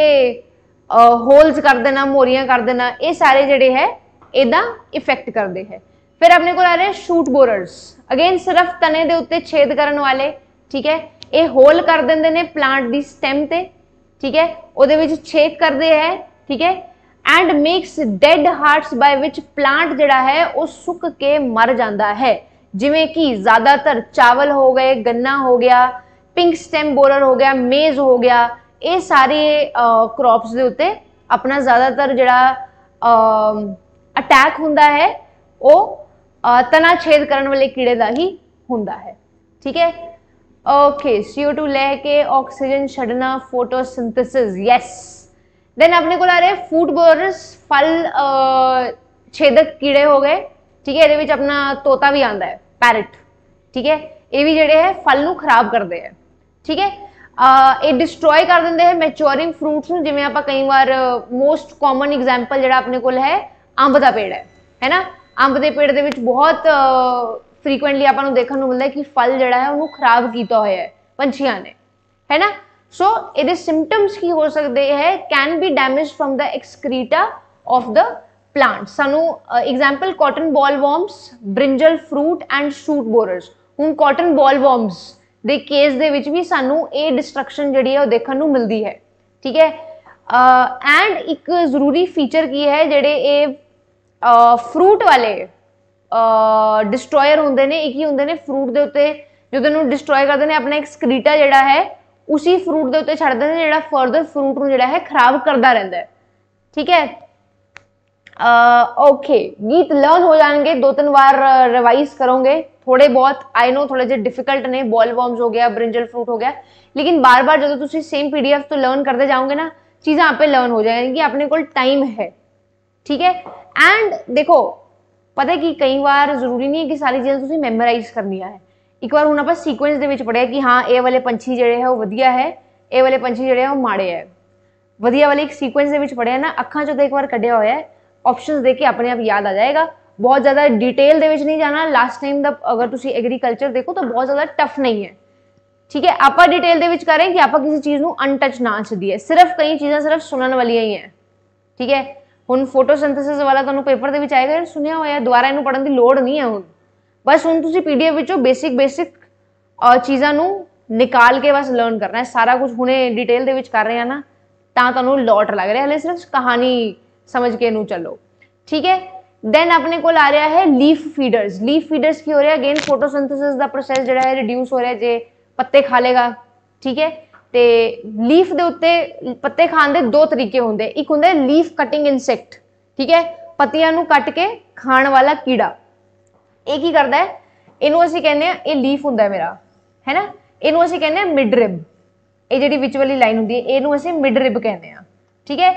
A: ਹੋਲਸ ਕਰ ਦੇਣਾ ਮੋਰੀਆਂ ਕਰ ਦੇਣਾ ਇਹ ਸਾਰੇ ਜਿਹੜੇ ਹੈ ਇਹਦਾ ਇਫੈਕਟ ਕਰਦੇ ਹੈ ਫਿਰ ਆਪਣੇ ਕੋਲ ਆ ਰਹੇ ਸ਼ੂਟ ਬੋਰਰਸ ਅਗੇਨ ਸਿਰਫ ਤਨੇ ਦੇ ਉੱਤੇ ਛੇਦ ਕਰਨ ਵਾਲੇ ਠੀਕ ਹੈ ਇਹ ਹੋਲ ਕਰ ਦਿੰਦੇ ਨੇ ਪਲਾਂਟ ਦੀ ਸਟੈਮ ਤੇ ਠੀਕ ਹੈ ਉਹਦੇ ਵਿੱਚ ਛੇਦ ਕਰਦੇ ਹੈ ਠੀਕ ਹੈ and makes dead hearts by which plant ਜਿਹੜਾ ਹੈ ਉਹ ਸੁੱਕ ਕੇ ਮਰ ਜਾਂਦਾ ਹੈ ਜਿਵੇਂ ਕਿ ਜ਼ਿਆਦਾਤਰ ਚਾਵਲ ਹੋ ਗਏ ਗੰਨਾ ਹੋ ਗਿਆ ਪਿੰਕ ਸਟੈਮ ਬੋਰਰ ਹੋ ਗਿਆ ਮੇਜ਼ ਹੋ ਗਿਆ ਇਹ ਸਾਰੇ ਕ੍ਰੌਪਸ ਦੇ ਉੱਤੇ ਆਪਣਾ ਜ਼ਿਆਦਾਤਰ ਜਿਹੜਾ ਅਟੈਕ ਹੁੰਦਾ ਹੈ ਉਹ ਤਨਾ ਛੇਦ ਕਰਨ ਵਾਲੇ ਕੀੜੇ ਦਾ ਹੀ ਹੁੰਦਾ ਹੈ ਠੀਕ ਹੈ ਓਕੇ CO2 ਲੈ ਕੇ ਆਕਸੀਜਨ ਛੱਡਣਾ ਫੋਟੋਸਿੰਥੇਸਿਸ ਯੈਸ ਦੈਨ ਆਪਣੇ ਕੋਲ ਆ ਰਹੇ ਫੂਡ ਬੋਰਸ ਫਲ ਛੇਦਕ ਕੀੜੇ ਹੋ ਗਏ ਠੀਕ ਹੈ ਇਹਦੇ ਵਿੱਚ ਆਪਣਾ ਤੋਤਾ ਵੀ ਆਂਦਾ ਹੈ ਪੈਰਟ ਠੀਕ ਹੈ ਇਹ ਵੀ ਜਿਹੜੇ ਹੈ ਫਲ ਨੂੰ ਖਰਾਬ ਕਰਦੇ ਆ ਠੀਕ ਹੈ ਇਹ ਡਿਸਟਰੋਏ ਕਰ ਦਿੰਦੇ ਹੈ ਮੈਚੁਰਿੰਗ ਫਰੂਟਸ ਨੂੰ ਜਿਵੇਂ ਆਪਾਂ ਕਈ ਵਾਰ ਮੋਸਟ ਕਾਮਨ ਐਗਜ਼ਾਮਪਲ ਜਿਹੜਾ ਆਪਣੇ ਕੋਲ ਹੈ ਅੰਬ ਦਾ ਪੇੜ ਹੈ ਹੈਨਾ ਅੰਬ ਦੇ ਪੇੜ ਦੇ ਵਿੱਚ ਬਹੁਤ ਫ੍ਰੀਕੁਐਂਟਲੀ ਆਪਾਂ ਨੂੰ ਦੇਖਣ ਨੂੰ ਮਿਲਦਾ ਹੈ ਕਿ ਫਲ ਜਿਹੜਾ ਹੈ ਉਹਨੂੰ ਖਰਾਬ ਕੀਤਾ ਹੋਇਆ ਹੈ ਪੰਛੀਆਂ ਨੇ ਹੈਨਾ ਸੋ ਇਹਦੇ ਸਿੰਪਟਮਸ ਕੀ ਹੋ ਸਕਦੇ ਹੈ can be damage from the excreta of the plant ਸਾਨੂੰ example cotton boll worms brinjal fruit and shoot borers ਹੁਣ ਕਾਟਨ ਬਾਲ ਵਰਮਸ ਦੇ ਕੇਸ ਦੇ ਵਿੱਚ ਵੀ ਸਾਨੂੰ ਇਹ ਡਿਸਟਰਕਸ਼ਨ ਜਿਹੜੀ ਹੈ ਉਹ ਦੇਖਣ ਨੂੰ ਮਿਲਦੀ ਹੈ ਠੀਕ ਹੈ ਅ ਐਂਡ ਇੱਕ ਜ਼ਰੂਰੀ ਫੀਚਰ ਕੀ ਹੈ ਜਿਹੜੇ ਇਹ ਅ ਫਰੂਟ ਵਾਲੇ ਅ ਡਿਸਟਰੋਇਰ ਹੁੰਦੇ ਨੇ ਇਹ ਕੀ ਹੁੰਦੇ ਨੇ ਫਰੂਟ ਦੇ ਉੱਤੇ ਜਦੋਂ ਨੂੰ ਡਿਸਟਰੋਏ ਕਰਦੇ ਨੇ ਆਪਣਾ ਇੱਕ ਸਕਰੀਟਾ ਜਿਹੜਾ ਹੈ ਉਸੇ ਫਰੂਟ ਦੇ ਉੱਤੇ ਛੱਡ ਦਿੰਦੇ ਨੇ ਜਿਹੜਾ ਫਰਦਰ ਫਰੂਟ ਨੂੰ ਜਿਹੜਾ ਹੈ ਖਰਾਬ ਕਰਦਾ ਰਹਿੰਦਾ ਹੈ ਠੀਕ ਹੈ ਅ ਓਕੇ ਗੀਤ ਲਰਨ ਹੋ ਜਾਣਗੇ ਦੋ ਤਿੰਨ ਵਾਰ ਰਿਵਾਈਜ਼ ਕਰੋਗੇ थोड़े बहुत आई नो थोड़े जो डिफिकल्ट ने बॉल वॉर्म्स हो गया ब्रिंजल फ्रूट हो गया लेकिन बार बार जो सेम पी डी एफ तो लर्न करते जाओगे ना चीजें आप लर्न हो कि अपने को टाइम है ठीक है एंड देखो पता है कि कई बार जरूरी नहीं है कि सारी चीजें तुम्हें मेमोराइज करनी है एक बार हूँ आप सीकुएंस के पढ़िया कि हाँ ए वाले पंछी जड़े है वो वधिया है ए वाले पंछी जड़े है वो माड़े है वधिया वाले एक सीकुएंस के पढ़िया ना अखा चो तो एक बार कटिया होया देख के अपने आप याद आ जाएगा ਬਹੁਤ ਜ਼ਿਆਦਾ ਡਿਟੇਲ ਦੇ ਵਿੱਚ ਨਹੀਂ ਜਾਣਾ ਲਾਸਟ ਟਾਈਮ ਦਾ ਅਗਰ ਤੁਸੀਂ ਐਗਰੀਕਲਚਰ ਦੇਖੋ ਤਾਂ ਬਹੁਤ ਜ਼ਿਆਦਾ ਟਫ ਨਹੀਂ ਹੈ ਠੀਕ ਹੈ ਆਪਾਂ ਡਿਟੇਲ ਦੇ ਵਿੱਚ ਕਰਾਂ ਕਿ ਆਪਾਂ ਕਿਸੇ ਚੀਜ਼ ਨੂੰ ਅਨਟਚ ਨਾ ਛੱਡੀਏ ਸਿਰਫ ਕਈ ਚੀਜ਼ਾਂ ਸਿਰਫ ਸੁਣਨ ਵਾਲੀਆਂ ਹੀ ਹੈ ਠੀਕ ਹੈ ਹੁਣ ਫੋਟੋਸਿੰਥੇਸਿਸ ਵਾਲਾ ਤੁਹਾਨੂੰ ਪੇਪਰ ਦੇ ਵਿੱਚ ਆਏਗਾ ਸੁਣਿਆ ਹੋਇਆ ਦੁਬਾਰਾ ਇਹਨੂੰ ਪੜਨ ਦੀ ਲੋੜ ਨਹੀਂ ਹੈ ਹੁਣ ਬਸ ਹੁਣ ਤੁਸੀਂ ਪੀਡੀਐਫ ਵਿੱਚੋਂ ਬੇਸਿਕ ਬੇਸਿਕ ਚੀਜ਼ਾਂ ਨੂੰ ਨਿਕਾਲ ਕੇ ਬਸ ਲਰਨ ਕਰਨਾ ਹੈ ਸਾਰਾ ਕੁਝ ਹੁਣੇ ਡਿਟੇਲ ਦੇ ਵਿੱਚ ਕਰ ਰਹੇ ਹਾਂ ਨਾ ਤਾਂ ਤੁਹਾਨੂੰ ਲੋਟ ਲੱਗ ਰਿਹਾ ਹਲੇ ਸਿਰਫ ਕਹਾਣੀ ਸਮਝ ਕੇ ਨੂੰ ਚੱਲੋ ਠੀਕ ਹੈ ਦੈਨ ਆਪਣੇ ਕੋਲ ਆ ਰਿਹਾ ਹੈ ਲੀਫ ਫੀਡਰਸ ਲੀਫ ਫੀਡਰਸ ਕੀ ਹੋ ਰਿਹਾ ਅਗੇਨ ਫੋਟੋਸਿੰਥੇਸਿਸ ਦਾ ਪ੍ਰੋਸੈਸ ਜਿਹੜਾ ਹੈ ਰਿਡਿਊਸ ਹੋ ਰਿਹਾ ਜੇ ਪੱਤੇ ਖਾ ਲੇਗਾ ਠੀਕ ਹੈ ਤੇ ਲੀਫ ਦੇ ਉੱਤੇ ਪੱਤੇ ਖਾਣ ਦੇ ਦੋ ਤਰੀਕੇ ਹੁੰਦੇ ਇੱਕ ਹੁੰਦਾ ਹੈ ਲੀਫ ਕਟਿੰਗ ਇਨਸੈਕਟ ਠੀਕ ਹੈ ਪੱਤੀਆਂ ਨੂੰ ਕੱਟ ਕੇ ਖਾਣ ਵਾਲਾ ਕੀੜਾ ਇਹ ਕੀ ਕਰਦਾ ਹੈ ਇਹਨੂੰ ਅਸੀਂ ਕਹਿੰਦੇ ਆ ਇਹ ਲੀਫ ਹੁੰਦਾ ਹੈ ਮੇਰਾ ਹੈਨਾ ਇਹਨੂੰ ਅਸੀਂ ਕਹਿੰਦੇ ਆ ਮਿਡ ਰਿਬ ਇਹ ਜਿਹੜੀ ਵਿਚ ਵਾਲੀ ਲਾਈਨ ਹੁੰਦੀ ਹੈ ਇਹਨੂੰ ਅਸੀਂ ਮਿਡ ਰਿਬ ਕਹਿੰਦੇ ਆ ਠੀਕ ਹੈ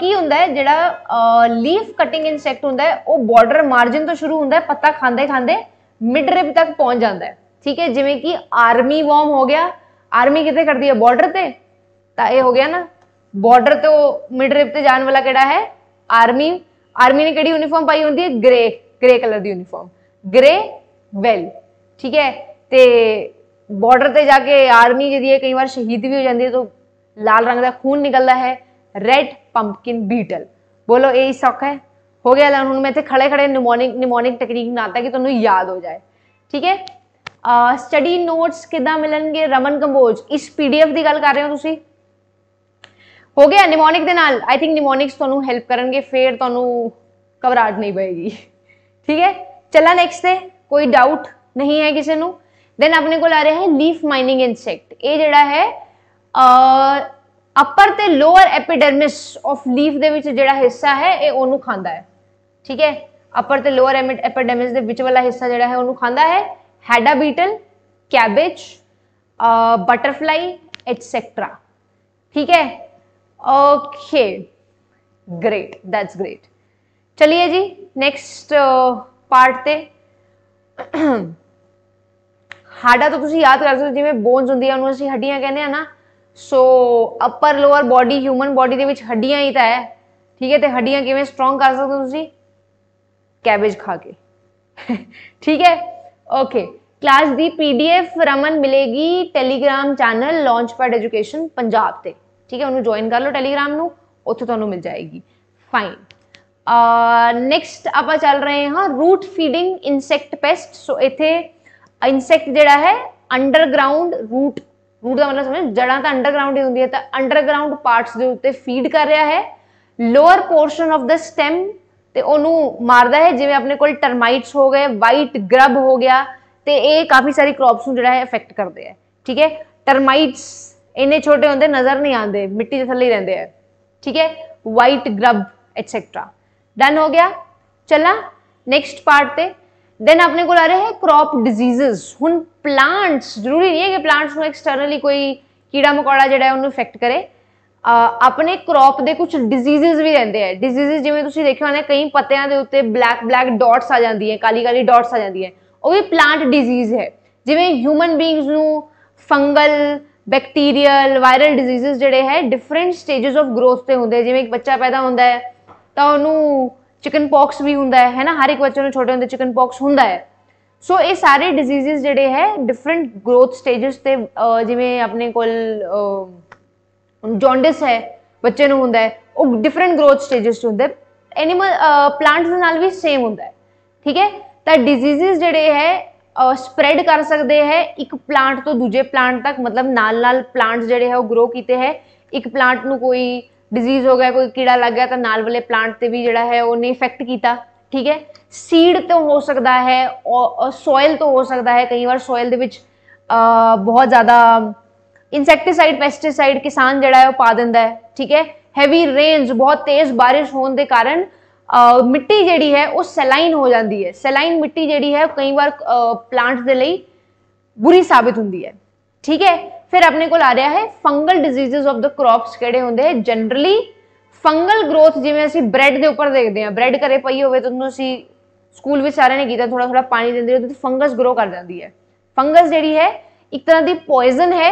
A: ਕੀ ਹੁੰਦਾ ਹੈ ਜਿਹੜਾ ਲੀਫ ਕਟਿੰਗ ਇਨਸੈਕਟ ਹੁੰਦਾ ਹੈ ਉਹ ਬਾਰਡਰ ਮਾਰਜਨ ਤੋਂ ਸ਼ੁਰੂ ਹੁੰਦਾ ਹੈ ਪੱਤਾ ਖਾਂਦੇ ਖਾਂਦੇ ਮਿਡ ਰਿਬ ਤੱਕ ਪਹੁੰਚ ਜਾਂਦਾ ਹੈ ਠੀਕ ਹੈ ਜਿਵੇਂ ਕਿ ਆਰਮੀ ਵਾਰਮ ਹੋ ਗਿਆ ਆਰਮੀ ਕਿੱਥੇ ਕਰਦੀ ਹੈ ਬਾਰਡਰ ਤੇ ਤਾਂ ਇਹ ਹੋ ਗਿਆ ਨਾ ਬਾਰਡਰ ਤੋਂ ਮਿਡ ਰਿਬ ਤੇ ਜਾਣ ਵਾਲਾ ਕਿਹੜਾ ਹੈ ਆਰਮੀ ਆਰਮੀ ਨੇ ਕਿਹੜੀ ਯੂਨੀਫਾਰਮ ਪਾਈ ਹੁੰਦੀ ਹੈ ਗ੍ਰੇ ਗ੍ਰੇ ਕਲਰ ਦੀ ਯੂਨੀਫਾਰਮ ਗ੍ਰੇ ਵੈਲ ਠੀਕ ਹੈ ਤੇ ਬਾਰਡਰ ਤੇ ਜਾ ਕੇ ਆਰਮੀ ਜਿਹਦੀ ਹੈ ਕਈ ਵਾਰ ਸ਼ਹੀਦ ਵੀ ਹੋ ਜਾਂਦੀ ਹੈ ਤਾਂ ਲਾਲ ਰੰਗ ਦਾ ਖੂਨ ਨਿਕਲਦਾ ਹੈ रेड पंपकिन बीटल बोलो यही शौक है हो गया लर्न उनमें थे खड़े खड़े निमोनिक निमोनिक टेक्निक ना आता है कि तुम तो याद हो जाए ठीक है स्टडी नोट्स ਕਿਦਾਂ ਮਿਲਣਗੇ ਰਮਨ ਕੰਬੋਜ ਇਸ ਪੀਡੀਐਫ ਦੀ ਗੱਲ ਕਰ ਰਹੇ ਹੋ ਤੁਸੀਂ ਹੋ ਗਿਆ ਨਿਮੋਨਿਕ ਦੇ ਨਾਲ ਆਈ ਥਿੰਕ ਨਿਮੋਨਿਕਸ ਤੁਹਾਨੂੰ ਹੈਲਪ ਕਰਨਗੇ ਫੇਰ ਤੁਹਾਨੂੰ ਕਵਰਾਟ ਨਹੀਂ ਪਏਗੀ ਠੀਕ ਹੈ ਚਲਾ ਨੈਕਸਟ ਤੇ ਕੋਈ ਡਾਊਟ ਨਹੀਂ ਹੈ ਕਿਸੇ ਨੂੰ ਦੈਨ ਆਪਣੇ ਕੋਲ ਆ ਰਿਹਾ ਹੈ ਲੀਫ ਮਾਈਨਿੰਗ ਇਨਸੈਕਟ ਇਹ ਜਿਹੜਾ ਹੈ ਅਪਰ ਤੇ ਲੋਅਰ ਐਪੀਡਰਮਿਸ ਆਫ ਲੀਫ ਦੇ ਵਿੱਚ ਜਿਹੜਾ ਹਿੱਸਾ ਹੈ ਇਹ ਉਹਨੂੰ ਖਾਂਦਾ ਹੈ ਠੀਕ ਹੈ ਅਪਰ ਤੇ ਲੋਅਰ ਐਪੀਡਰਮਿਸ ਦੇ ਵਿੱਚ ਵਾਲਾ ਹਿੱਸਾ ਜਿਹੜਾ ਹੈ ਉਹਨੂੰ ਖਾਂਦਾ ਹੈ hadda beetle cabbage a butterfly etcetera ਠੀਕ ਹੈ ਓਕੇ ਗ੍ਰੇਟ ਦੈਟਸ ਗ੍ਰੇਟ ਚਲਿਏ ਜੀ ਨੈਕਸਟ ਪਾਰਟ ਤੇ ਹਾੜਾ ਤਾਂ ਤੁਸੀਂ ਯਾਦ ਕਰ ਸਕਦੇ ਜਿਵੇਂ ਬੋਨਸ ਹੁੰਦੀਆਂ ਉਹਨੂੰ ਅਸੀਂ ਹੱਡੀਆਂ ਕਹਿੰਦੇ ਆ ਨਾ so upper lower body human body ਦੇ ਵਿੱਚ ਹੱਡੀਆਂ ਹੀ ਤਾਂ ਹੈ ਠੀਕ ਹੈ ਤੇ ਹੱਡੀਆਂ ਕਿਵੇਂ ਸਟਰੋਂਗ ਕਰ ਸਕਦੇ ਹੋ ਤੁਸੀਂ ਕੈਬੇਜ ਖਾ ਕੇ ਠੀਕ ਹੈ ਓਕੇ ਕਲਾਸ ਦੀ ਪੀਡੀਐਫ ਰਮਨ ਮਿਲੇਗੀ Telegram channel Launchpad education Punjab ਤੇ ਠੀਕ ਹੈ ਉਹਨੂੰ ਜੁਆਇਨ ਕਰ ਲਓ ਟੈਲੀਗ੍ਰam ਨੂੰ ਉੱਥੇ ਤੁਹਾਨੂੰ ਮਿਲ ਜਾਏਗੀ ਫਾਈਨ ਨੈਕਸਟ ਆਪਾਂ ਚੱਲ ਰਹੇ ਹਾਂ root feeding insect pest so ਇਥੇ ਇਨਸੈਕਟ ਜਿਹੜਾ ਹੈ ਅੰਡਰਗਰਾਉਂਡ ਰੂਟ ਰੂਟ ਦਾ ਮਤਲਬ ਸਮਝ ਜੜਾਂ ਤਾਂ ਅੰਡਰਗਰਾਉਂਡ ਹੀ ਹੁੰਦੀਆਂ ਤਾਂ ਅੰਡਰਗਰਾਉਂਡ ਪਾਰਟਸ ਦੇ ਉੱਤੇ ਫੀਡ ਕਰ ਰਿਹਾ ਹੈ lower portion of the stem ਤੇ ਉਹਨੂੰ ਮਾਰਦਾ ਹੈ ਜਿਵੇਂ ਆਪਣੇ ਕੋਲ ਟਰਮਾਈਟਸ ਹੋ ਗਏ ਵਾਈਟ ਗ੍ਰਬ ਹੋ ਗਿਆ ਤੇ ਇਹ ਕਾਫੀ ਸਾਰੀ ਕ੍ਰੌਪਸ ਨੂੰ ਜਿਹੜਾ ਹੈ ਇਫੈਕਟ ਕਰਦੇ ਆ ਠੀਕ ਹੈ ਟਰਮਾਈਟਸ ਇੰਨੇ ਛੋਟੇ ਹੁੰਦੇ ਨਜ਼ਰ ਨਹੀਂ ਆਉਂਦੇ ਮਿੱਟੀ ਦੇ ਥੱਲੇ ਹੀ ਰਹਿੰਦੇ ਆ ਠੀਕ ਹੈ ਵਾਈਟ ਗ੍ਰਬ ਐਟਸੈਟਰਾ ਡਨ ਹੋ ਗਿਆ ਚਲਾ ਨੈਕਸਟ ਪਾਰਟ ਤੇ ਦੈਨ ਆਪਣੇ ਕੋਲ ਆ ਰਹੇ ਹੈ ਕ੍ਰੌਪ ਡਿਜ਼ੀਜ਼ਸ ਹੁਣ ਪਲਾਂਟਸ ਜ਼ਰੂਰੀ ਨਹੀਂ ਹੈ ਕਿ ਪਲਾਂਟਸ ਨੂੰ ਐਕਸਟਰਨਲੀ ਕੋਈ ਕੀੜਾ ਮਕੌੜਾ ਜਿਹੜਾ ਹੈ ਉਹਨੂੰ ਇਫੈਕਟ ਕਰੇ ਆਪਣੇ ਕ੍ਰੌਪ ਦੇ ਕੁਝ ਡਿਜ਼ੀਜ਼ਸ ਵੀ ਰਹਿੰਦੇ ਆ diseases ਜਿਵੇਂ ਤੁਸੀਂ ਦੇਖਿਆ ਹੋਣਾ ਕਈ ਪੱਤਿਆਂ ਦੇ ਉੱਤੇ ਬਲੈਕ ਬਲੈਕ ਡਾਟਸ ਆ ਜਾਂਦੀ ਹੈ ਕਾਲੀ ਕਾਲੀ ਡਾਟਸ ਆ ਜਾਂਦੀ ਹੈ ਉਹ ਵੀ ਪਲਾਂਟ ਡਿਜ਼ੀਜ਼ ਹੈ ਜਿਵੇਂ ਹਿਊਮਨ ਬੀਇੰਗਸ ਨੂੰ ਫੰਗਲ ਬੈਕਟੀਰੀਅਲ ਵਾਇਰਲ ਡਿਜ਼ੀਜ਼ਸ ਜਿਹੜੇ ਹੈ ਡਿਫਰੈਂਟ ਸਟੇजेस ਆਫ ਗਰੋਥ ਤੇ ਹੁੰਦੇ ਜਿਵੇਂ ਇੱਕ ਬੱਚਾ ਪੈਦਾ ਹੁੰਦਾ ਹੈ ਤਾਂ ਉਹਨੂੰ ਚਿਕਨ ਪੌਕਸ ਵੀ ਹੁੰਦਾ ਹੈ ਹੈਨਾ ਹਰ ਇੱਕ ਬੱਚੇ ਨੂੰ ਛੋਟੇ ਹੁੰਦੇ ਚਿਕਨ ਪੌਕਸ ਹੁੰਦਾ ਹੈ ਸੋ ਇਹ ਸਾਰੇ ਡਿਜ਼ੀਜ਼ਸ ਜਿਹੜੇ ਹੈ ਡਿਫਰੈਂਟ ਗਰੋਥ ਸਟੇजेस ਤੇ ਜਿਵੇਂ ਆਪਣੇ ਕੋਲ ਜੌਂਡਿਸ ਹੈ ਬੱਚੇ ਨੂੰ ਹੁੰਦਾ ਹੈ ਉਹ ਡਿਫਰੈਂਟ ਗਰੋਥ ਸਟੇजेस 'ਚ ਹੁੰਦਾ ਹੈ ਐਨੀਮਲ ਪਲਾਂਟਸ ਨਾਲ ਵੀ ਸੇਮ ਹੁੰਦਾ ਹੈ ਠੀਕ ਹੈ ਤਾਂ ਡਿਜ਼ੀਜ਼ਸ ਜਿਹੜੇ ਹੈ ਸਪਰੈਡ ਕਰ ਸਕਦੇ ਹੈ ਇੱਕ ਪਲਾਂਟ ਤੋਂ ਦੂਜੇ ਪਲਾਂਟ ਤੱਕ ਮਤਲਬ ਨਾਲ ਨਾਲ ਪਲਾਂਟਸ ਜਿਹੜੇ ਹੈ ਉਹ ਗਰੋ ਕੀਤੇ ਹੈ ਇੱਕ ਪਲਾਂਟ ਨੂੰ ਕੋਈ ਡਿਜ਼ੀਜ਼ ਹੋ ਗਿਆ ਕੋਈ ਕੀੜਾ ਲੱਗ ਗਿਆ ਤਾਂ ਨਾਲ ਵਾਲੇ ਪਲਾਂਟ ਤੇ ਵੀ ਜਿਹੜਾ ਹੈ ਉਹਨੇ ਇਫੈਕਟ ਕੀਤਾ ਠੀਕ ਹੈ ਸੀਡ ਤੋਂ ਹੋ ਸਕਦਾ ਹੈ ਸੋਇਲ ਤੋਂ ਹੋ ਸਕਦਾ ਹੈ ਕਈ ਵਾਰ ਸੋਇਲ ਦੇ ਵਿੱਚ ਬਹੁਤ ਜ਼ਿਆਦਾ ਇਨਸੈਕਟੀਸਾਈਡ ਪੈਸਟੀਸਾਈਡ ਕਿਸਾਨ ਜਿਹੜਾ ਹੈ ਉਹ ਪਾ ਦਿੰਦਾ ਹੈ ਠੀਕ ਹੈ ਹੈਵੀ ਰੇਨਸ ਬਹੁਤ ਤੇਜ਼ بارش ਹੋਣ ਦੇ ਕਾਰਨ ਮਿੱਟੀ ਜਿਹੜੀ ਹੈ ਉਹ ਸੈਲਾਈਨ ਹੋ ਜਾਂਦੀ ਹੈ ਸੈਲਾਈਨ ਮਿੱਟੀ ਜਿਹੜੀ ਹੈ ਕਈ ਵਾਰ ਪਲਾਂਟਸ ਦੇ ਲਈ ਬੁਰੀ ਸਾਬਿਤ ਹੁੰਦੀ ਹੈ ਠੀਕ ਹੈ ਫਿਰ ਆਪਣੇ ਕੋਲ ਆ ਰਿਹਾ ਹੈ fungal diseases of the crops ਕਿਹੜੇ ਹੁੰਦੇ ਹੈ ਜਨਰਲੀ ਫੰਗਲ ਗ੍ਰੋਥ ਜਿਵੇਂ ਅਸੀਂ ਬ੍ਰੈਡ ਦੇ ਉੱਪਰ ਦੇਖਦੇ ਹਾਂ ਬ੍ਰੈਡ ਘਰੇ ਪਈ ਹੋਵੇ ਤਾਂ ਉਹਨੂੰ ਅਸੀਂ ਸਕੂਲ ਵਿੱਚ ਸਾਰਿਆਂ ਨੇ ਕੀਤਾ ਥੋੜਾ ਥੋੜਾ ਪਾਣੀ ਦਿੰਦੇ ਹੋ ਤਾਂ ਫੰਗਸ ਗਰੋ ਕਰ ਜਾਂਦੀ ਹੈ ਫੰਗਸ ਜਿਹੜੀ ਹੈ ਇੱਕ ਤਰ੍ਹਾਂ ਦੀ ਪੋਇਜ਼ਨ ਹੈ